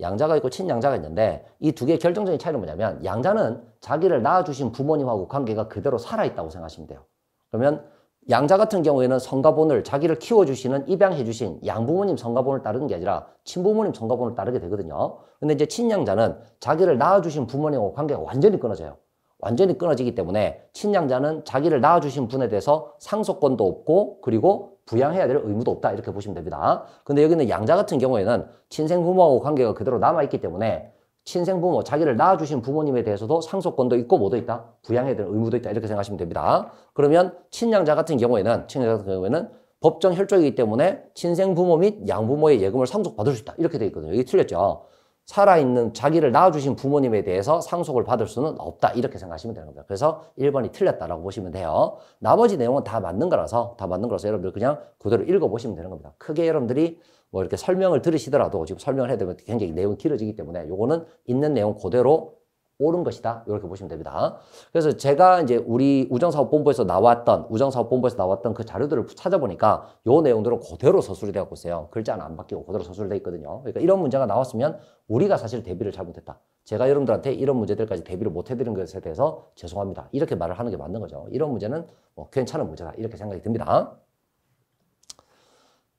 양자가 있고 친양자가 있는데 이 두 개의 결정적인 차이는 뭐냐면 양자는 자기를 낳아주신 부모님하고 관계가 그대로 살아있다고 생각하시면 돼요. 그러면 양자 같은 경우에는 성가본을 자기를 키워주시는 입양해주신 양부모님 성가본을 따르는 게 아니라 친부모님 성가본을 따르게 되거든요. 근데 이제 친양자는 자기를 낳아주신 부모님하고 관계가 완전히 끊어져요. 완전히 끊어지기 때문에 친양자는 자기를 낳아주신 분에 대해서 상속권도 없고 그리고 부양해야 될 의무도 없다 이렇게 보시면 됩니다. 근데 여기는 양자 같은 경우에는 친생 부모하고 관계가 그대로 남아있기 때문에 친생 부모, 자기를 낳아주신 부모님에 대해서도 상속권도 있고 뭐도 있다? 부양해야 될 의무도 있다 이렇게 생각하시면 됩니다. 그러면 친양자 같은 경우에는 친양자 같은 경우에는 법정 혈족이기 때문에 친생 부모 및 양부모의 예금을 상속받을 수 있다 이렇게 되어 있거든요. 이게 틀렸죠. 살아있는 자기를 낳아주신 부모님에 대해서 상속을 받을 수는 없다. 이렇게 생각하시면 되는 겁니다. 그래서 1번이 틀렸다라고 보시면 돼요. 나머지 내용은 다 맞는 거라서, 다 맞는 거라서 여러분들 그냥 그대로 읽어보시면 되는 겁니다. 크게 여러분들이 뭐 이렇게 설명을 들으시더라도 지금 설명을 해야 되면 굉장히 내용이 길어지기 때문에 요거는 있는 내용 그대로 옳은 것이다. 이렇게 보시면 됩니다. 그래서 제가 이제 우리 우정사업본부에서 나왔던, 우정사업본부에서 나왔던 그 자료들을 찾아보니까 요 내용들은 그대로 서술이 되어 있어요. 글자는 안 바뀌고 그대로 서술되어 있거든요. 그러니까 이런 문제가 나왔으면 우리가 사실 대비를 잘못했다. 제가 여러분들한테 이런 문제들까지 대비를 못해드린 것에 대해서 죄송합니다. 이렇게 말을 하는 게 맞는 거죠. 이런 문제는 뭐 괜찮은 문제다. 이렇게 생각이 듭니다.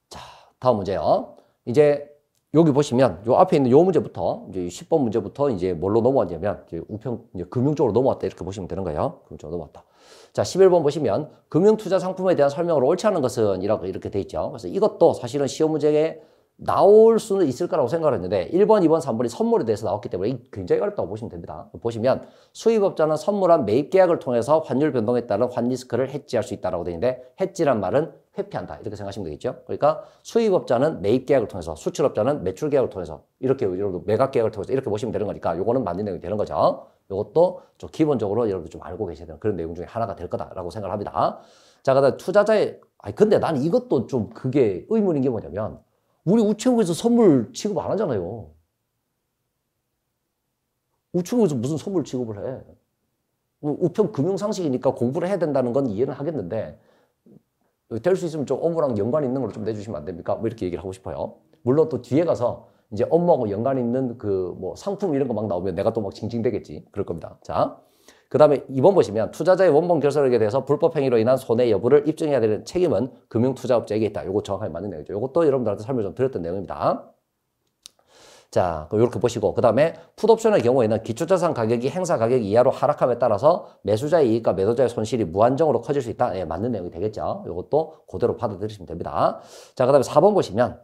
자, 다음 문제요. 이제 여기 보시면 요 앞에 있는 요 문제부터 이제 10번 문제부터 이제 뭘로 넘어왔냐면 이제 우편 이제 금융 쪽으로 넘어왔다 이렇게 보시면 되는 거예요. 금융 쪽으로 넘어왔다. 자, 11번 보시면 금융 투자 상품에 대한 설명으로 옳지 않은 것은 이라고 이렇게 돼 있죠. 그래서 이것도 사실은 시험 문제에 나올 수는 있을 거라고 생각을 했는데 1번, 2번, 3번이 선물에 대해서 나왔기 때문에 굉장히 어렵다고 보시면 됩니다. 보시면 수입업자는 선물한 매입 계약을 통해서 환율 변동에 따른 환리스크를 해지할 수 있다고 라 되는데 해지란 말은 회피한다 이렇게 생각하시면 되겠죠. 그러니까 수입업자는 매입 계약을 통해서 수출업자는 매출 계약을 통해서 이렇게 매각 계약을 통해서 이렇게 보시면 되는 거니까 요거는 맞는 내용이 되는 거죠. 요것도 좀 기본적으로 여러분들 좀 알고 계셔야 되는 그런 내용 중에 하나가 될 거다라고 생각을 합니다. 자, 그다음 투자자의 아니 근데 난 이것도 좀 그게 의문인 게 뭐냐면 우리 우체국에서 선물 취급 안 하잖아요. 우체국에서 무슨 선물 취급을 해. 우편 금융상식이니까 공부를 해야 된다는 건 이해는 하겠는데, 될 수 있으면 좀 업무랑 연관 있는 걸 좀 내주시면 안 됩니까? 뭐 이렇게 얘기를 하고 싶어요. 물론 또 뒤에 가서 이제 업무하고 연관 있는 그 뭐 상품 이런 거 막 나오면 내가 또 막 징징대겠지. 그럴 겁니다. 자. 그 다음에 2번 보시면 투자자의 원본 결손에 대해서 불법 행위로 인한 손해 여부를 입증해야 되는 책임은 금융투자업자에게 있다. 요거 정확하게 맞는 내용이죠. 요것도 여러분들한테 설명 좀 드렸던 내용입니다. 자, 이렇게 보시고 그 다음에 풋옵션의 경우에는 기초자산 가격이 행사 가격 이하로 하락함에 따라서 매수자의 이익과 매도자의 손실이 무한정으로 커질 수 있다. 예, 맞는 내용이 되겠죠. 이것도 그대로 받아들이시면 됩니다. 자, 그 다음에 4번 보시면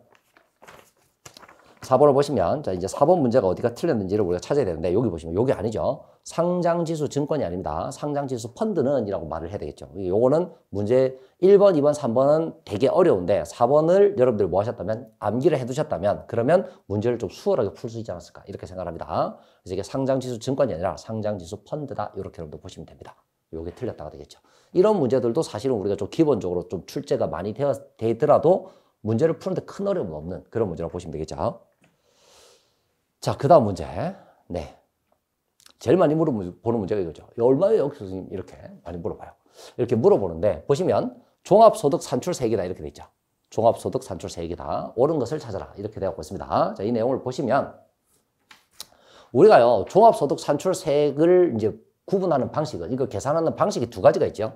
4번을 보시면 자 이제 4번 문제가 어디가 틀렸는지를 우리가 찾아야 되는데 여기 보시면 여기 아니죠. 상장지수 증권이 아닙니다. 상장지수 펀드는 이라고 말을 해야 되겠죠. 요거는 문제 1번, 2번, 3번은 되게 어려운데 4번을 여러분들 뭐 하셨다면 암기를 해두셨다면 그러면 문제를 좀 수월하게 풀 수 있지 않았을까 이렇게 생각합니다. 그래서 이게 상장지수 증권이 아니라 상장지수 펀드다 이렇게 여러분들 보시면 됩니다. 요게 틀렸다가 되겠죠. 이런 문제들도 사실은 우리가 좀 기본적으로 좀 출제가 많이 되어, 되더라도 문제를 푸는데 큰 어려움 은 없는 그런 문제라고 보시면 되겠죠. 자, 그 다음 문제. 네. 제일 많이 물어보는 문제가 이거죠. 얼마예요, 교수님? 이렇게 많이 물어봐요. 이렇게 물어보는데, 보시면, 종합소득 산출 세액이다 이렇게 돼 있죠. 종합소득 산출 세액이다. 옳은 것을 찾아라. 이렇게 되어 있습니다. 자, 이 내용을 보시면, 우리가요, 종합소득 산출 세액을 이제 구분하는 방식은, 이거 계산하는 방식이 두 가지가 있죠.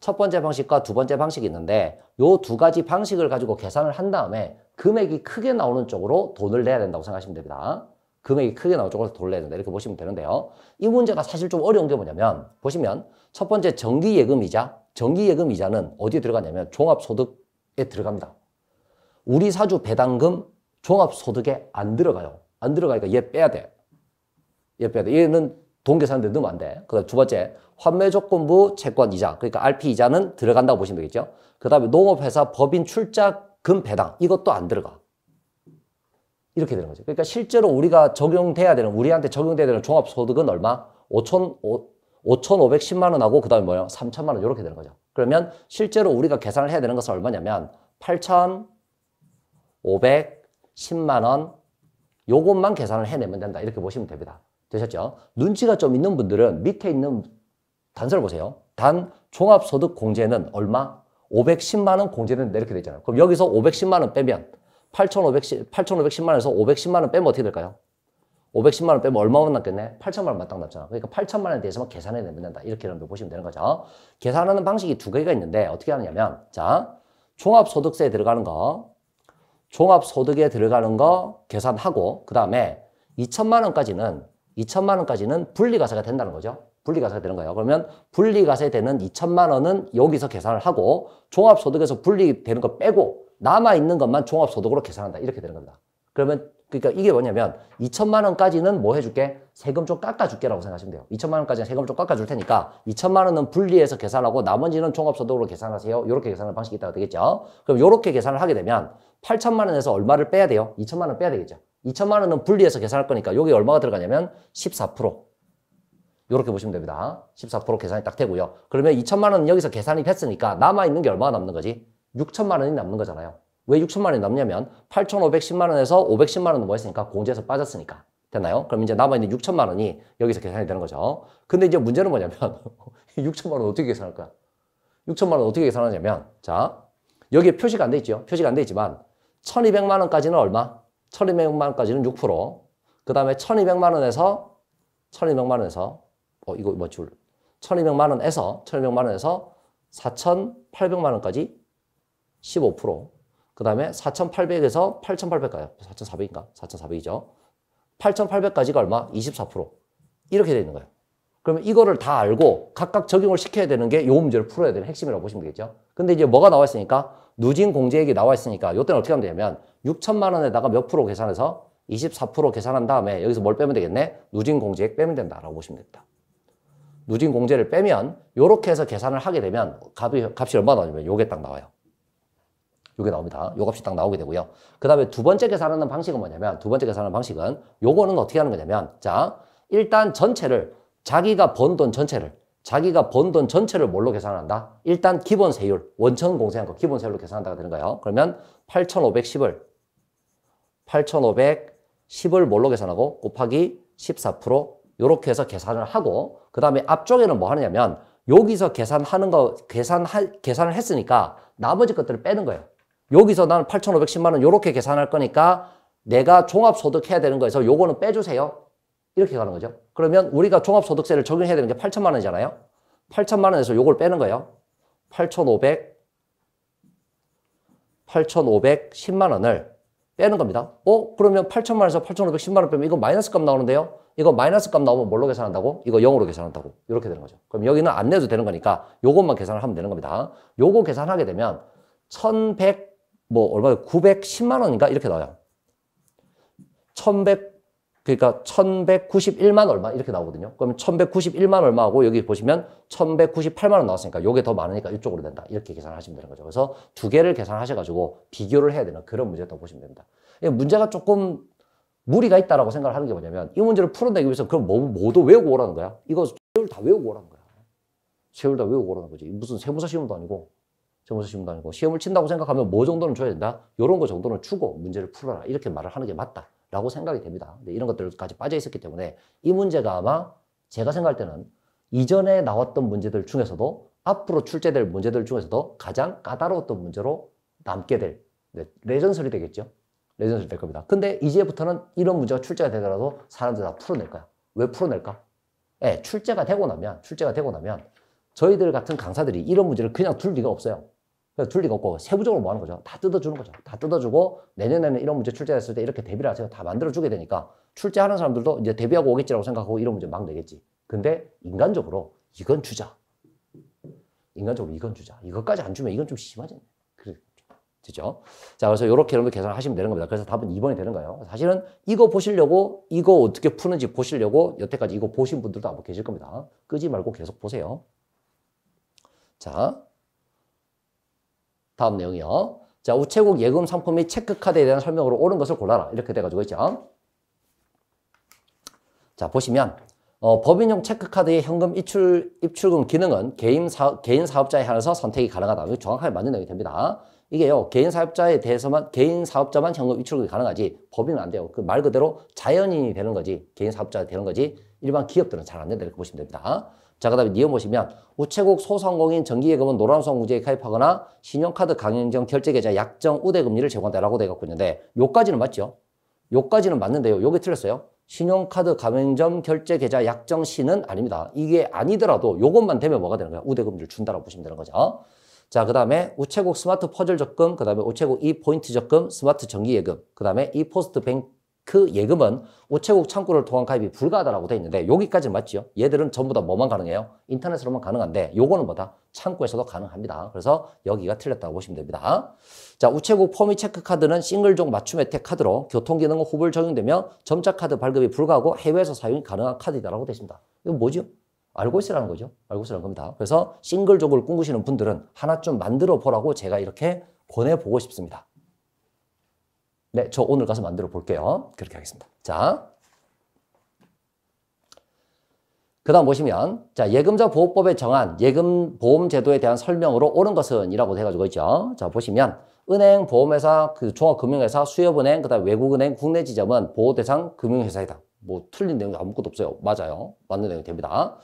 첫 번째 방식과 두 번째 방식이 있는데, 요 두 가지 방식을 가지고 계산을 한 다음에, 금액이 크게 나오는 쪽으로 돈을 내야 된다고 생각하시면 됩니다. 금액이 크게 나올고조로 돌려야 된다. 이렇게 보시면 되는데요. 이 문제가 사실 좀 어려운 게 뭐냐면 보시면 첫 번째 정기예금이자 정기예금이자는 어디에 들어가냐면 종합소득에 들어갑니다. 우리 사주 배당금 종합소득에 안 들어가요. 안 들어가니까 얘 빼야 돼. 얘 빼야 돼. 얘는 동계산인데 넣으면 안 돼. 그 다음 두 번째, 환매조건부 채권이자, 그러니까 RP이자는 들어간다고 보시면 되겠죠. 그 다음에 농업회사 법인 출자금 배당, 이것도 안 들어가. 이렇게 되는 거죠. 그러니까 실제로 우리가 적용돼야 되는 우리한테 적용돼야 되는 종합소득은 얼마? 5천 5,510만 원하고 그다음에 뭐예요? 3천만 원 이렇게 되는 거죠. 그러면 실제로 우리가 계산을 해야 되는 것은 얼마냐면 8,510만 원 요것만 계산을 해내면 된다. 이렇게 보시면 됩니다. 되셨죠? 눈치가 좀 있는 분들은 밑에 있는 단서를 보세요. 단 종합소득공제는 얼마? 510만 원 공제는 이렇게 되잖아요. 그럼 여기서 510만 원 빼면 8,510, 8,510만원에서 510만원 빼면 어떻게 될까요? 510만원 빼면 얼마만 남겠네? 8 0 0 0만원 마땅 남잖아. 그러니까 8 0 0 0만원에 대해서만 계산해야 된다. 이렇게 여러분들 보시면 되는 거죠. 계산하는 방식이 두 개가 있는데 어떻게 하느냐면 자 종합소득세에 들어가는 거 종합소득에 들어가는 거 계산하고 그 다음에 2 0만원까지는 2천만원까지는 분리가세가 된다는 거죠. 분리가세가 되는 거예요. 그러면 분리가세 되는 2 0 0 0만원은 여기서 계산을 하고 종합소득에서 분리되는 거 빼고 남아있는 것만 종합소득으로 계산한다. 이렇게 되는 겁니다. 그러면, 그러니까 이게 뭐냐면, 2천만 원까지는 뭐 해줄게? 세금 좀 깎아줄게라고 생각하시면 돼요. 2천만 원까지는 세금 좀 깎아줄 테니까, 2천만 원은 분리해서 계산하고, 나머지는 종합소득으로 계산하세요. 이렇게 계산하는 방식이 있다고 되겠죠? 그럼 이렇게 계산을 하게 되면, 8천만 원에서 얼마를 빼야 돼요? 2천만 원 빼야 되겠죠? 2천만 원은 분리해서 계산할 거니까, 여기 얼마가 들어가냐면, 14%. 이렇게 보시면 됩니다. 14% 계산이 딱 되고요. 그러면 2천만 원은 여기서 계산이 됐으니까 남아있는 게 얼마가 남는 거지? 6천만 원이 남는 거잖아요. 왜 6천만 원이 남냐면 8,510만 원에서 510만 원 넘어했으니까 공제에서 빠졌으니까. 됐나요? 그럼 이제 남아있는 6천만 원이 여기서 계산이 되는 거죠. 근데 이제 문제는 뭐냐면 6천만 [LAUGHS] 원 어떻게 계산할 거야? 6천만 원 어떻게 계산하냐면 자 여기에 표시가 안 돼 있죠. 표시가 안 돼 있지만 1,200만 원까지는 얼마? 1,200만 원까지는 6%. 그 다음에 1,200만 원에서 1,200만 원에서 어 이거 뭐 줄? 1,200만 원에서 1,200만 원에서 4,800만 원까지 15%, 그 다음에 4,800에서 8,800까지, 4,400인가? 4,400이죠. 8,800까지가 얼마? 24%. 이렇게 되는 어있 거예요. 그러면 이거를 다 알고 각각 적용을 시켜야 되는 게 요 문제를 풀어야 되는 핵심이라고 보시면 되겠죠. 근데 이제 뭐가 나와 있으니까 누진 공제액이 나와 있으니까 요때는 어떻게 하면 되냐면 6천만 원에다가 몇 프로 계산해서 24% 계산한 다음에 여기서 뭘 빼면 되겠네? 누진 공제액 빼면 된다라고 보시면 됩니다. 누진 공제를 빼면 요렇게 해서 계산을 하게 되면 값이, 값이 얼마 나오냐면 요게 딱 나와요. 요게 나옵니다. 요 값이 딱 나오게 되고요. 그 다음에 두 번째 계산하는 방식은 뭐냐면 두 번째 계산하는 방식은 요거는 어떻게 하는 거냐면 자 일단 전체를 자기가 번 돈 전체를 자기가 번 돈 전체를 뭘로 계산한다? 일단 기본 세율, 원천 공세한 거 기본 세율로 계산한다가 되는 거예요. 그러면 8,510을 8,510을 뭘로 계산하고 곱하기 14% 요렇게 해서 계산을 하고 그 다음에 앞쪽에는 뭐 하느냐면 여기서 계산하는 거 계산 계산을 했으니까 나머지 것들을 빼는 거예요. 여기서 나는 8,510만 원 이렇게 계산할 거니까 내가 종합소득해야 되는 거에서 요거는 빼주세요. 이렇게 가는 거죠. 그러면 우리가 종합소득세를 적용해야 되는 게 8천만 원이잖아요. 8천만 원에서 요걸 빼는 거예요. 8,500, 8,510만 원을 빼는 겁니다. 어? 그러면 8천만 원에서 8,510만 원 빼면 이거 마이너스 값 나오는데요. 이거 마이너스 값 나오면 뭘로 계산한다고? 이거 0으로 계산한다고. 이렇게 되는 거죠. 그럼 여기는 안 내도 되는 거니까 요것만 계산을 하면 되는 겁니다. 요거 계산하게 되면 1,100뭐 얼마 요 910만 원인가 이렇게 나와요. 1100 그러니까 1191만 얼마 이렇게 나오거든요. 그러면 1191만 얼마하고 여기 보시면 1198만 원 나왔으니까 이게 더 많으니까 이쪽으로 된다. 이렇게 계산하시면 되는 거죠. 그래서 두 개를 계산하셔 가지고 비교를 해야 되는 그런 문제였다고 보시면 됩니다. 문제가 조금 무리가 있다라고 생각을 하는 게 뭐냐면 이 문제를 풀어내기 위해서 그럼 뭐, 뭐도 외우고 오라는 거야? 이거 세율 다 외우고 오라는 거야. 세율 다 외우고 오라는 거지. 무슨 세무사 시험도 아니고 정수신문 아니고 시험을 친다고 생각하면 뭐 정도는 줘야 된다. 이런 거 정도는 주고 문제를 풀어라. 이렇게 말을 하는 게 맞다라고 생각이 됩니다. 근데 이런 것들까지 빠져 있었기 때문에 이 문제가 아마 제가 생각할 때는 이전에 나왔던 문제들 중에서도 앞으로 출제될 문제들 중에서도 가장 까다로웠던 문제로 남게 될 네, 레전설이 되겠죠. 레전설이 될 겁니다. 근데 이제부터는 이런 문제가 출제가 되더라도 사람들 다 풀어낼 거야. 왜 풀어낼까? 예, 네, 출제가 되고 나면 출제가 되고 나면 저희들 같은 강사들이 이런 문제를 그냥 둘 리가 없어요. 둘 리가 없고 세부적으로 뭐 하는 거죠? 다 뜯어주는 거죠. 다 뜯어주고 내년에는 이런 문제 출제했을 때 이렇게 대비를 하세요. 다 만들어주게 되니까 출제하는 사람들도 이제 대비하고 오겠지라고 생각하고 이런 문제 막 내겠지. 근데 인간적으로 이건 주자. 인간적으로 이건 주자. 이것까지 안 주면 이건 좀 심하지 않냐. 되죠? 그렇죠? 자, 그래서 이렇게 여러분 계산하시면 되는 겁니다. 그래서 답은 2번이 되는 거예요. 사실은 이거 보시려고, 이거 어떻게 푸는지 보시려고 여태까지 이거 보신 분들도 아마 계실 겁니다. 끄지 말고 계속 보세요. 자, 다음 내용이요. 자, 우체국 예금 상품이 체크카드에 대한 설명으로 옳은 것을 골라라. 이렇게 돼가지고 있죠. 자, 보시면 어, 법인용 체크카드의 현금 입출, 입출금 기능은 개인, 사, 개인 사업자에 한해서 선택이 가능하다. 정확하게 맞는 내용이 됩니다. 이게요, 개인 사업자에 대해서만, 개인 사업자만 현금 입출금이 가능하지, 법인은 안 돼요. 그 말 그대로 자연인이 되는 거지, 개인 사업자가 되는 거지, 일반 기업들은 잘 안 된다. 이렇게 보시면 됩니다. 자, 그 다음에 니어 보시면 우체국 소상공인 정기예금은 노란성 우제에 가입하거나 신용카드 강행정 결제계좌 약정 우대금리를 제공한다라고 돼 갖고 있는데 요까지는 맞죠? 요까지는 맞는데요. 요게 틀렸어요. 신용카드 가맹점 결제 계좌 약정 시는 아닙니다. 이게 아니더라도 요것만 되면 뭐가 되는 거야? 우대금리를 준다라고 보시면 되는 거죠. 자, 그 다음에 우체국 스마트 퍼즐 적금, 그 다음에 우체국 이포인트 적금, 스마트 정기예금, 그 다음에 이포스트 뱅크 그 예금은 우체국 창구를 통한 가입이 불가하다라고 돼 있는데 여기까지 맞죠? 얘들은 전부 다 뭐만 가능해요? 인터넷으로만 가능한데 요거는 뭐다? 창구에서도 가능합니다. 그래서 여기가 틀렸다고 보시면 됩니다. 자, 우체국 포미 체크 카드는 싱글종 맞춤 혜택 카드로 교통기능은 후불 적용되며 점자 카드 발급이 불가하고 해외에서 사용이 가능한 카드이다라고 돼 있습니다. 이거 뭐죠? 알고 있으라는 거죠. 알고 있으라는 겁니다. 그래서 싱글족을 꿈꾸시는 분들은 하나 쯤 만들어 보라고 제가 이렇게 권해보고 싶습니다. 네, 저 오늘 가서 만들어 볼게요. 그렇게 하겠습니다. 자. 그 다음 보시면, 자, 예금자 보호법에 정한 예금 보험 제도에 대한 설명으로 옳은 것은 이라고 해가지고 있죠. 자, 보시면, 은행, 보험회사, 그 종합금융회사, 수협은행, 그 다음 외국은행, 국내 지점은 보호 대상 금융회사이다. 뭐, 틀린 내용 이 아무것도 없어요. 맞아요. 맞는 내용이 됩니다.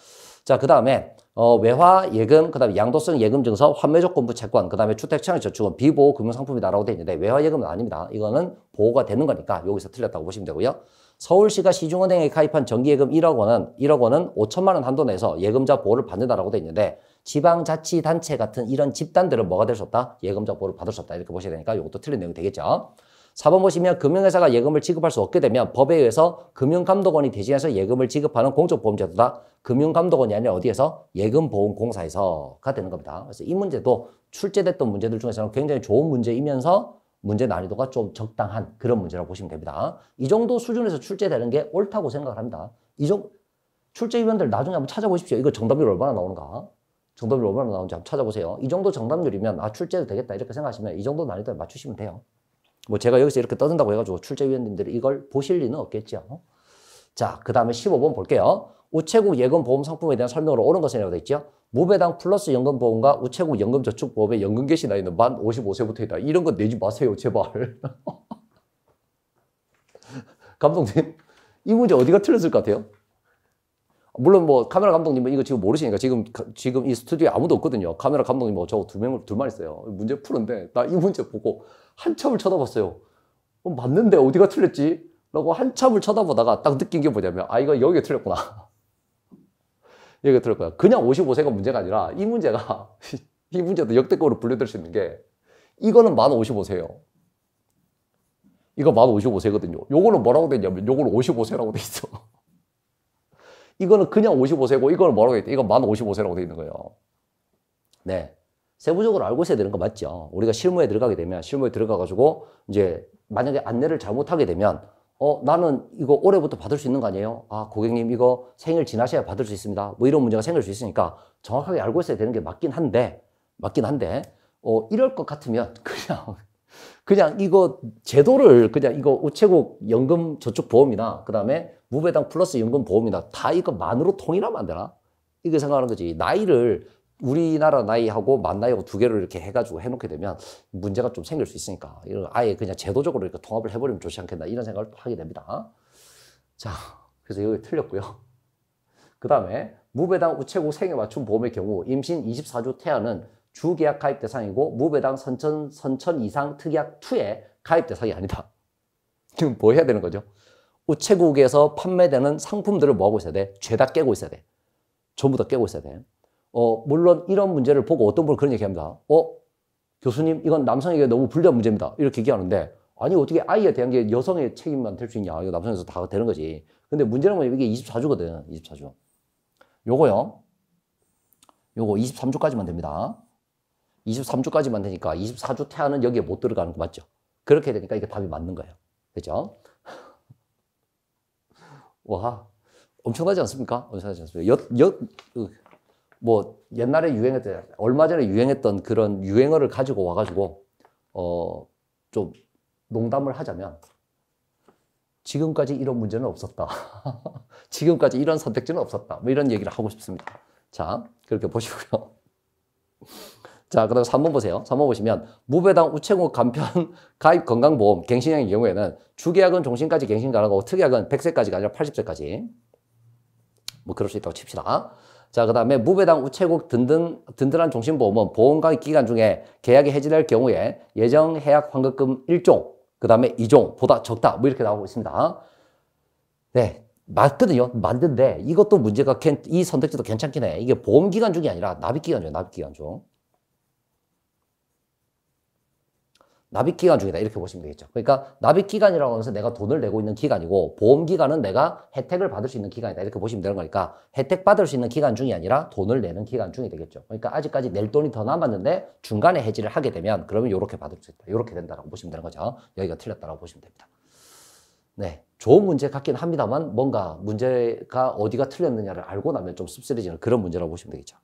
자, 그 다음에, 어, 외화 예금, 그다음에 양도성 예금 증서, 환매 조건부 채권, 그다음에 주택 청약 저축은 비보호 금융 상품이다라고 돼 있는데 외화 예금은 아닙니다. 이거는 보호가 되는 거니까 여기서 틀렸다고 보시면 되고요. 서울시가 시중은행에 가입한 정기예금 1억 원은 1억 원은 5천만 원 한도 내에서 예금자 보호를 받는다라고 돼 있는데 지방자치단체 같은 이런 집단들은 뭐가 될 수 없다? 예금자 보호를 받을 수 없다. 이렇게 보셔야 되니까 이것도 틀린 내용이 되겠죠. 4번 보시면 금융회사가 예금을 지급할 수 없게 되면 법에 의해서 금융감독원이 대신해서 예금을 지급하는 공적보험제도다. 금융감독원이 아니라 어디에서? 예금보험공사에서가 되는 겁니다. 그래서 이 문제도 출제됐던 문제들 중에서는 굉장히 좋은 문제이면서 문제 난이도가 좀 적당한 그런 문제라고 보시면 됩니다. 이 정도 수준에서 출제되는 게 옳다고 생각을 합니다. 이 정도 출제위원들 나중에 한번 찾아보십시오. 이거 정답률 얼마나 나오는가. 정답률 얼마나 나오는지 한번 찾아보세요. 이 정도 정답률이면 아 출제도 되겠다 이렇게 생각하시면 이 정도 난이도에 맞추시면 돼요. 뭐 제가 여기서 이렇게 떠든다고 해가지고 출제위원님들이 이걸 보실 리는 없겠죠. 자, 그 다음에 15번 볼게요. 우체국 예금보험 상품에 대한 설명으로 옳은 것은 이라고 되있죠 무배당 플러스 연금보험과 우체국 연금저축보험의 연금개시 나이는 만 55세부터 이다. 이런 거 내지 마세요, 제발. [LAUGHS] 감독님, 이 문제 어디가 틀렸을 것 같아요? 물론 뭐 카메라 감독님은 뭐 이거 지금 모르시니까 지금 지금 이 스튜디오에 아무도 없거든요. 카메라 감독님뭐고저두명을 둘만 있어요. 문제 푸는데 나 이 문제 보고 한참을 쳐다봤어요. 어, 맞는데 어디가 틀렸지? 라고 한참을 쳐다보다가 딱 느낀 게 뭐냐면 아 이거 여기가 틀렸구나. [LAUGHS] 여기가 틀렸구나. 그냥 55세가 문제가 아니라 이 문제가 [LAUGHS] 이 문제도 역대급으로 분류될 수 있는 게 이거는 만 55세예요. 이거 만 55세거든요. 요거는 뭐라고 되냐면 요거는 55세라고 돼 있어. [LAUGHS] 이거는 그냥 55세고 이거 뭐라고 했대? 이건 만 55세라고 되어 있는 거예요. 네. 세부적으로 알고 있어야 되는 거 맞죠? 우리가 실무에 들어가게 되면 실무에 들어가 가지고 이제 만약에 안내를 잘못하게 되면 어 나는 이거 올해부터 받을 수 있는 거 아니에요? 아 고객님 이거 생일 지나셔야 받을 수 있습니다. 뭐 이런 문제가 생길 수 있으니까 정확하게 알고 있어야 되는 게 맞긴 한데 맞긴 한데 어 이럴 것 같으면 그냥 그냥 이거 제도를 그냥 이거 우체국 연금 저축 보험이나 그다음에 무배당 플러스 연금 보험이나 다 이거 만으로 통일하면 안 되나? 이게 생각하는 거지. 나이를 우리나라 나이하고 만 나이하고 두 개를 이렇게 해가지고 해놓게 되면 문제가 좀 생길 수 있으니까 이걸 아예 그냥 제도적으로 이렇게 통합을 해버리면 좋지 않겠나 이런 생각을 하게 됩니다. 자, 그래서 여기 틀렸고요. 그 다음에 무배당 우체국 생애 맞춤 보험의 경우 임신 24주 태아는 주계약 가입 대상이고 무배당 선천, 선천 이상 특약 2에 가입 대상이 아니다. 지금 뭐 해야 되는 거죠? 우체국에서 판매되는 상품들을 뭐하고 있어야 돼? 죄다 깨고 있어야 돼. 전부 다 깨고 있어야 돼. 어, 물론 이런 문제를 보고 어떤 분은 그런 얘기 합니다. 어, 교수님, 이건 남성에게 너무 불리한 문제입니다. 이렇게 얘기하는데, 아니, 어떻게 아이에 대한 게 여성의 책임만 될 수 있냐. 이거 남성에서 다 되는 거지. 근데 문제는 뭐냐 이게 24주거든. 24주. 요거요. 요거 23주까지만 됩니다. 23주까지만 되니까 24주 태아는 여기에 못 들어가는 거 맞죠? 그렇게 되니까 이게 답이 맞는 거예요. 그죠? [LAUGHS] 와, 엄청나지 않습니까? 엄청나지 않습니까? 여, 여, 뭐, 옛날에 유행했던, 얼마 전에 유행했던 그런 유행어를 가지고 와가지고, 어, 좀 농담을 하자면, 지금까지 이런 문제는 없었다. [LAUGHS] 지금까지 이런 선택지는 없었다. 뭐 이런 얘기를 하고 싶습니다. 자, 그렇게 보시고요. 자, 그다음 3번 보세요. 3번 보시면 무배당 우체국 간편 [LAUGHS] 가입 건강보험 갱신형의 경우에는 주계약은 종신까지 갱신 가능하고 특약은 100세까지가 아니라 80세까지. 뭐 그럴 수 있다고 칩시다. 자, 그 다음에 무배당 우체국 등등, 든든한 종신보험은 보험가입 기간 중에 계약이 해지될 경우에 예정 해약 환급금 1종, 그 다음에 2종 보다 적다. 뭐 이렇게 나오고 있습니다. 네. 맞거든요. 맞는데 이것도 문제가, 이 선택지도 괜찮긴 해. 이게 보험기간 중이 아니라 납입기간 중이에요. 납입기간 중. 납입 기간 중이다 이렇게 보시면 되겠죠. 그러니까 납입 기간이라고 하면서 내가 돈을 내고 있는 기간이고 보험 기간은 내가 혜택을 받을 수 있는 기간이다 이렇게 보시면 되는 거니까 혜택 받을 수 있는 기간 중이 아니라 돈을 내는 기간 중이 되겠죠. 그러니까 아직까지 낼 돈이 더 남았는데 중간에 해지를 하게 되면 그러면 이렇게 받을 수 있다. 이렇게 된다라고 보시면 되는 거죠. 여기가 틀렸다라고 보시면 됩니다. 네, 좋은 문제 같긴 합니다만 뭔가 문제가 어디가 틀렸느냐를 알고 나면 좀 씁쓸해지는 그런 문제라고 보시면 되겠죠.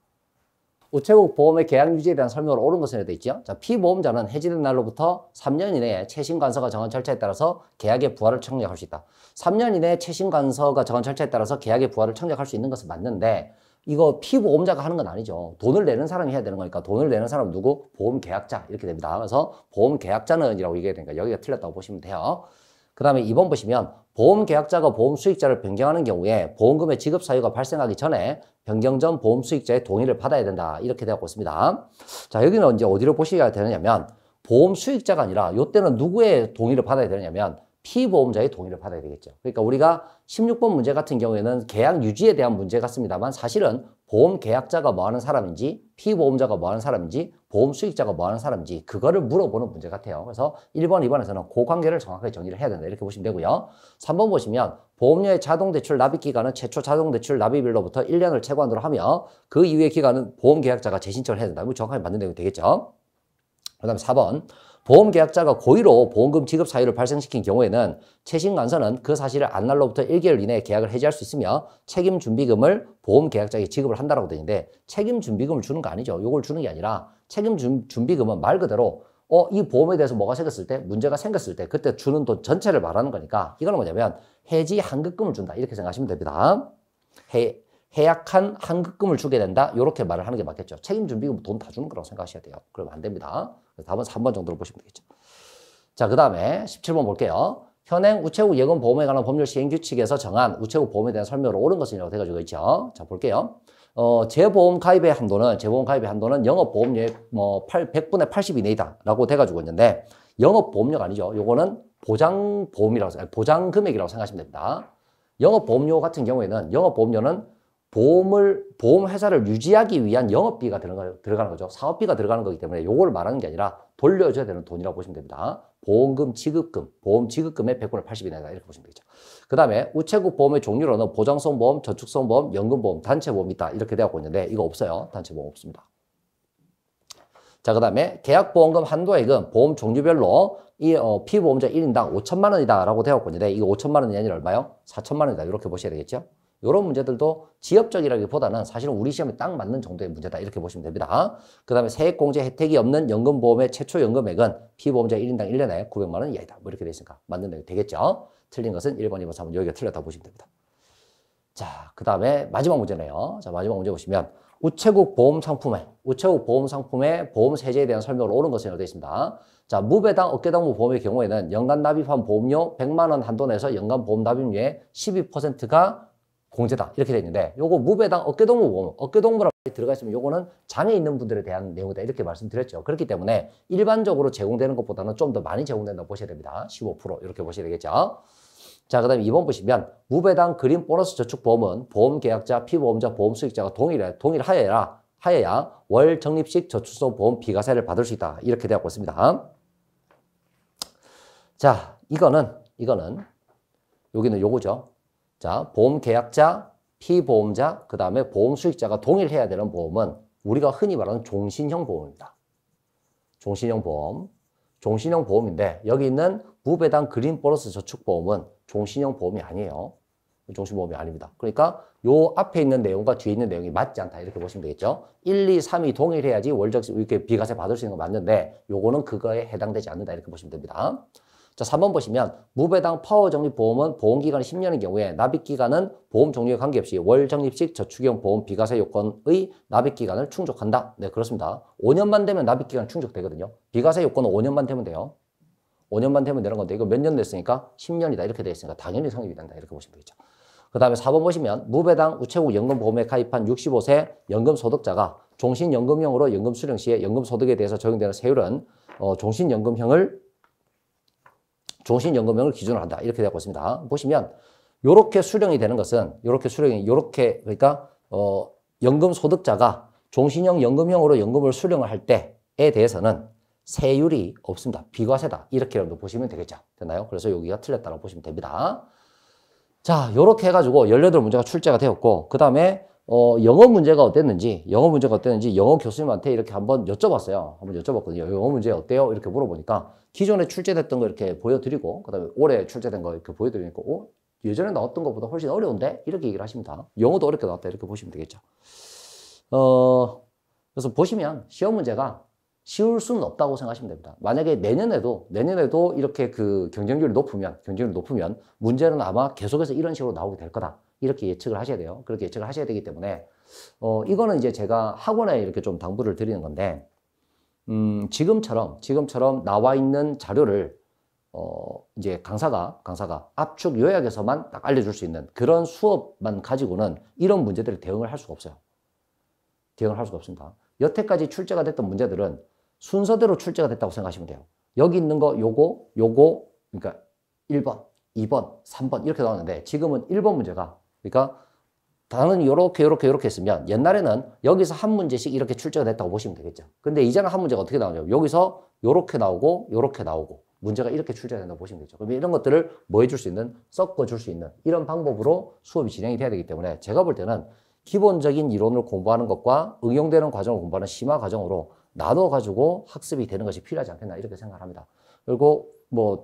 우체국 보험의 계약 유지에 대한 설명을 옳은 것으로 되어 있죠. 자, 피보험자는 해지된 날로부터 3년 이내에 최신 간서가 정한 절차에 따라서 계약의 부활을 청약할 수 있다. 3년 이내에 최신 간서가 정한 절차에 따라서 계약의 부활을 청약할 수 있는 것은 맞는데 이거 피보험자가 하는 건 아니죠. 돈을 내는 사람이 해야 되는 거니까 돈을 내는 사람 누구? 보험 계약자 이렇게 됩니다. 그래서 보험 계약자는이라고 얘기해야 되니까 여기가 틀렸다고 보시면 돼요. 그 다음에 2번 보시면 보험 계약자가 보험 수익자를 변경하는 경우에 보험금의 지급 사유가 발생하기 전에 변경 전 보험 수익자의 동의를 받아야 된다. 이렇게 되어 있습니다. 자, 여기는 이제 어디로 보시게 되느냐면 보험 수익자가 아니라 이때는 누구의 동의를 받아야 되느냐면 피보험자의 동의를 받아야 되겠죠. 그러니까 우리가 16번 문제 같은 경우에는 계약 유지에 대한 문제 같습니다만 사실은 보험 계약자가 뭐하는 사람인지 피보험자가 뭐하는 사람인지 보험 수익자가 뭐하는 사람인지 그거를 물어보는 문제 같아요. 그래서 1번, 2번에서는 그 관계를 정확하게 정리를 해야 된다. 이렇게 보시면 되고요. 3번 보시면 보험료의 자동대출 납입기간은 최초 자동대출 납입일로부터 1년을 최고으로 하며 그 이후의 기간은 보험계약자가 재신청을 해야 된다. 이 정확하게 맞는 내용이 되겠죠. 그 다음에 4번 보험계약자가 고의로 보험금 지급 사유를 발생시킨 경우에는 최신간서는그 사실을 안 날로부터 1개월 이내에 계약을 해지할 수 있으며 책임준비금을 보험계약자에게 지급을 한다라고 되는데 책임준비금을 주는 거 아니죠. 이걸 주는 게 아니라 책임 준비금은 말 그대로 어, 이 보험에 대해서 뭐가 생겼을 때, 문제가 생겼을 때, 그때 주는 돈 전체를 말하는 거니까, 이거는 뭐냐면, 해지 한급금을 준다. 이렇게 생각하시면 됩니다. 해, 해약한 한급금을 주게 된다. 이렇게 말을 하는 게 맞겠죠. 책임 준비금 돈 다 주는 거라고 생각하셔야 돼요. 그러면 안 됩니다. 그래서 답은 3번 정도로 보시면 되겠죠. 자, 그 다음에 17번 볼게요. 현행 우체국 예금 보험에 관한 법률 시행 규칙에서 정한 우체국 보험에 대한 설명으로 옳은 것은이라고 돼가지고 있죠. 자, 볼게요. 어, 재보험 가입의 한도는 재보험 가입의 한도는 영업 보험료의 뭐 8, 100분의 80 이내이다라고 돼 가지고 있는데 영업 보험료가 아니죠. 요거는 보장 보험이라고 보장 금액이라고 생각하시면 됩니다. 영업 보험료 같은 경우에는 영업 보험료는 보험을 보험 회사를 유지하기 위한 영업비가 들어가, 는 거죠. 사업비가 들어가는 거기 때문에 요걸 말하는 게 아니라 돌려줘야 되는 돈이라고 보시면 됩니다. 보험금 지급금, 보험 지급금의 100분의 80이나 이렇게 보시면 되겠죠. 그 다음에 우체국 보험의 종류로는 보장성 보험, 저축성 보험, 연금보험, 단체보험 있다. 이렇게 되어 있는데 이거 없어요. 단체보험 없습니다. 자, 그 다음에 계약보험금 한도액은 보험 종류별로 이 어, 피보험자 1인당 5천만 원이다라고 되어 있는데 이거 5천만 원이 아니라 얼마요? 4천만 원이다. 이렇게 보셔야 되겠죠? 이런 문제들도 지역적이라기보다는 사실은 우리 시험에 딱 맞는 정도의 문제다 이렇게 보시면 됩니다. 그 다음에 세액공제 혜택이 없는 연금보험의 최초 연금액은 피보험자 1인당 1년에 900만 원 이하이다. 뭐 이렇게 되어 있으니까 맞는 내용 이 되겠죠. 틀린 것은 1번, 2번, 3번 여기가 틀렸다고 보시면 됩니다. 자, 그 다음에 마지막 문제네요. 자, 마지막 문제 보시면 우체국 보험 상품에 우체국 보험 상품의 보험 세제에 대한 설명으로 옳은 것은 되어 있습니다. 자, 무배당 어깨당무 보험의 경우에는 연간 납입한 보험료 100만 원 한도 내에서 연간 보험 납입료의 12%가 공제다 이렇게 되어 있는데 요거 무배당 어깨동무 보험 어깨동무라 고 들어가 있으면 요거는 장애 있는 분들에 대한 내용이다 이렇게 말씀드렸죠. 그렇기 때문에 일반적으로 제공되는 것보다는 좀 더 많이 제공된다고 보셔야 됩니다. 15% 이렇게 보셔야 되겠죠. 자, 그 다음에 2번 보시면 무배당 그린 보너스 저축보험은 보험계약자, 피보험자, 보험수익자가 동일해, 동일하여야 하여야 월 적립식 저축소 보험 비과세를 받을 수 있다. 이렇게 되었고 있습니다. 자, 이거는 이거는 여기는 요거죠. 자, 보험 계약자, 피보험자, 그 다음에 보험 수익자가 동일해야 되는 보험은 우리가 흔히 말하는 종신형 보험입니다. 종신형 보험. 종신형 보험인데 여기 있는 무배당 그린 보너스 저축보험은 종신형 보험이 아니에요. 종신보험이 아닙니다. 그러니까 요 앞에 있는 내용과 뒤에 있는 내용이 맞지 않다 이렇게 보시면 되겠죠. 1, 2, 3이 동일해야지 월적 이렇게 비과세 받을 수 있는 거 맞는데 요거는 그거에 해당되지 않는다 이렇게 보시면 됩니다. 자, 3번 보시면 무배당 파워 적립 보험은 보험 기간이 10년인 경우에 납입 기간은 보험 종류에 관계없이 월 적립식 저축형 보험 비과세 요건의 납입 기간을 충족한다. 네, 그렇습니다. 5년만 되면 납입 기간 충족되거든요. 비과세 요건은 5년만 되면 돼요. 5년만 되면 되는 건데 이거 몇 년 됐으니까 10년이다 이렇게 되어 있으니까 당연히 성립이 된다 이렇게 보시면 되겠죠. 그 다음에 4번 보시면 무배당 우체국 연금보험에 가입한 65세 연금소득자가 종신연금형으로 연금 수령 시에 연금소득에 대해서 적용되는 세율은 어, 종신연금형을 종신연금형을 기준으로 한다 이렇게 되어 있습니다. 보시면 이렇게 수령이 되는 것은 이렇게 수령이 이렇게 그러니까 어, 연금소득자가 종신형 연금형으로 연금을 수령을 할 때에 대해서는 세율이 없습니다. 비과세다. 이렇게라도 여 보시면 되겠죠. 됐나요? 그래서 여기가 틀렸다고 보시면 됩니다. 자, 요렇게 해가지고 18문제가 출제가 되었고, 그 다음에, 어, 영어 문제가 어땠는지, 영어 문제가 어땠는지, 영어 교수님한테 이렇게 한번 여쭤봤어요. 한번 여쭤봤거든요. 영어 문제 어때요? 이렇게 물어보니까, 기존에 출제됐던 거 이렇게 보여드리고, 그 다음에 올해 출제된 거 이렇게 보여드리니까, 어? 예전에 나왔던 것보다 훨씬 어려운데? 이렇게 얘기를 하십니다. 영어도 어렵게 나왔다. 이렇게 보시면 되겠죠. 어, 그래서 보시면 시험 문제가 쉬울 수는 없다고 생각하시면 됩니다. 만약에 내년에도 내년에도 이렇게 그 경쟁률이 높으면 경쟁률이 높으면 문제는 아마 계속해서 이런 식으로 나오게 될 거다. 이렇게 예측을 하셔야 돼요. 그렇게 예측을 하셔야 되기 때문에 어 이거는 이제 제가 학원에 이렇게 좀 당부를 드리는 건데 음 지금처럼 지금처럼 나와 있는 자료를 어 이제 강사가 강사가 압축 요약에서만 딱 알려줄 수 있는 그런 수업만 가지고는 이런 문제들을 대응을 할 수가 없어요. 대응을 할 수가 없습니다. 여태까지 출제가 됐던 문제들은 순서대로 출제가 됐다고 생각하시면 돼요. 여기 있는 거 요거, 요거, 그러니까 1번, 2번, 3번 이렇게 나왔는데 지금은 1번 문제가 그러니까 단는 요렇게 요렇게 요렇게 했으면 옛날에는 여기서 한 문제씩 이렇게 출제가 됐다고 보시면 되겠죠. 근데 이제는 한 문제가 어떻게 나오냐면 여기서 요렇게 나오고 요렇게 나오고 문제가 이렇게 출제가 된다고 보시면 되죠. 그럼 이런 것들을 뭐 해줄 수 있는 섞어줄 수 있는 이런 방법으로 수업이 진행이 돼야 되기 때문에 제가 볼 때는 기본적인 이론을 공부하는 것과 응용되는 과정을 공부하는 심화 과정으로 나눠가지고 학습이 되는 것이 필요하지 않겠나 이렇게 생각합니다. 을 그리고 뭐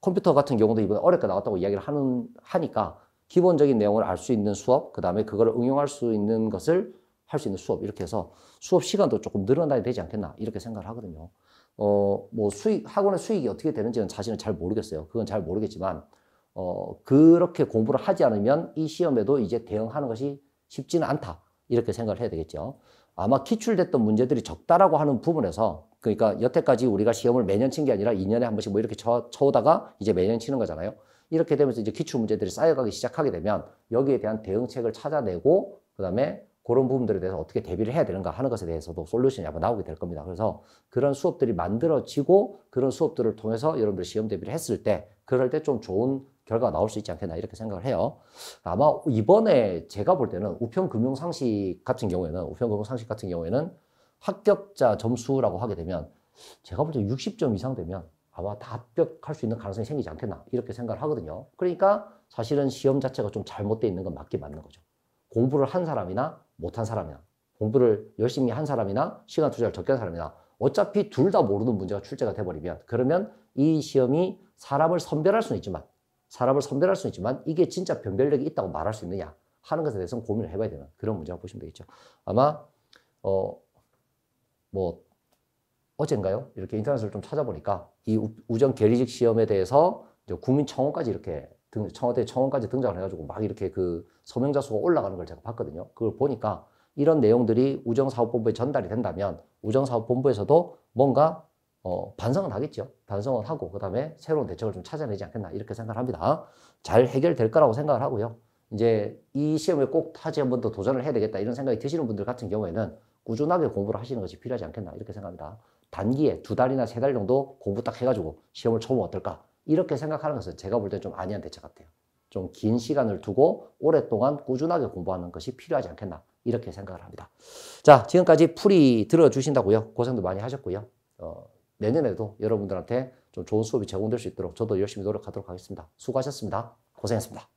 컴퓨터 같은 경우도 이번에 어렵게 나왔다고 이야기를 하는, 하니까 기본적인 내용을 알 수 있는 수업, 그 다음에 그걸 응용할 수 있는 것을 할 수 있는 수업, 이렇게 해서 수업 시간도 조금 늘어나야 되지 않겠나, 이렇게 생각을 하거든요. 어, 뭐 수익, 학원의 수익이 어떻게 되는지는 자신은 잘 모르겠어요. 그건 잘 모르겠지만, 어, 그렇게 공부를 하지 않으면 이 시험에도 이제 대응하는 것이 쉽지는 않다. 이렇게 생각을 해야 되겠죠. 아마 기출됐던 문제들이 적다라고 하는 부분에서 그러니까 여태까지 우리가 시험을 매년 친 게 아니라 2년에 한 번씩 뭐 이렇게 쳐, 쳐오다가 이제 매년 치는 거잖아요. 이렇게 되면서 이제 기출 문제들이 쌓여가기 시작하게 되면 여기에 대한 대응책을 찾아내고 그다음에 그런 부분들에 대해서 어떻게 대비를 해야 되는가 하는 것에 대해서도 솔루션이 아마 나오게 될 겁니다. 그래서 그런 수업들이 만들어지고 그런 수업들을 통해서 여러분들 시험 대비를 했을 때 그럴 때 좀 좋은 결과가 나올 수 있지 않겠나 이렇게 생각을 해요. 아마 이번에 제가 볼 때는 우편금융상식 같은 경우에는 우편금융상식 같은 경우에는 합격자 점수라고 하게 되면 제가 볼 때 60점 이상 되면 아마 다 합격할 수 있는 가능성이 생기지 않겠나 이렇게 생각을 하거든요. 그러니까 사실은 시험 자체가 좀 잘못되어 있는 건 맞긴 맞는 거죠. 공부를 한 사람이나 못한 사람이나 공부를 열심히 한 사람이나 시간 투자를 적게 한 사람이나 어차피 둘 다 모르는 문제가 출제가 돼버리면 그러면 이 시험이 사람을 선별할 수는 있지만 사람을 선별할 수 있지만 이게 진짜 변별력이 있다고 말할 수 있느냐 하는 것에 대해서는 고민을 해봐야 되는 그런 문제라고 보시면 되겠죠. 아마 어뭐 어젠가요? 이렇게 인터넷을 좀 찾아보니까 이 우정 계리직 시험에 대해서 국민청원까지 이렇게 등, 청와대 청원까지 등장을 해가지고 막 이렇게 그 서명자 수가 올라가는 걸 제가 봤거든요. 그걸 보니까 이런 내용들이 우정사업본부에 전달이 된다면 우정사업본부에서도 뭔가 어, 반성은 하겠죠. 반성은 하고 그다음에 새로운 대책을 좀 찾아내지 않겠나 이렇게 생각을 합니다. 잘 해결될 거라고 생각을 하고요. 이제 이 시험에 꼭 다시 한 번 더 도전을 해야 되겠다 이런 생각이 드시는 분들 같은 경우에는 꾸준하게 공부를 하시는 것이 필요하지 않겠나 이렇게 생각합니다. 단기에 두 달이나 세 달 정도 공부 딱 해가지고 시험을 쳐보면 어떨까 이렇게 생각하는 것은 제가 볼 때 좀 아니한 대책 같아요. 좀 긴 시간을 두고 오랫동안 꾸준하게 공부하는 것이 필요하지 않겠나 이렇게 생각을 합니다. 자 지금까지 풀이 들어주신다고요. 고생도 많이 하셨고요. 어, 내년에도 여러분들한테 좀 좋은 수업이 제공될 수 있도록 저도 열심히 노력하도록 하겠습니다. 수고하셨습니다. 고생했습니다.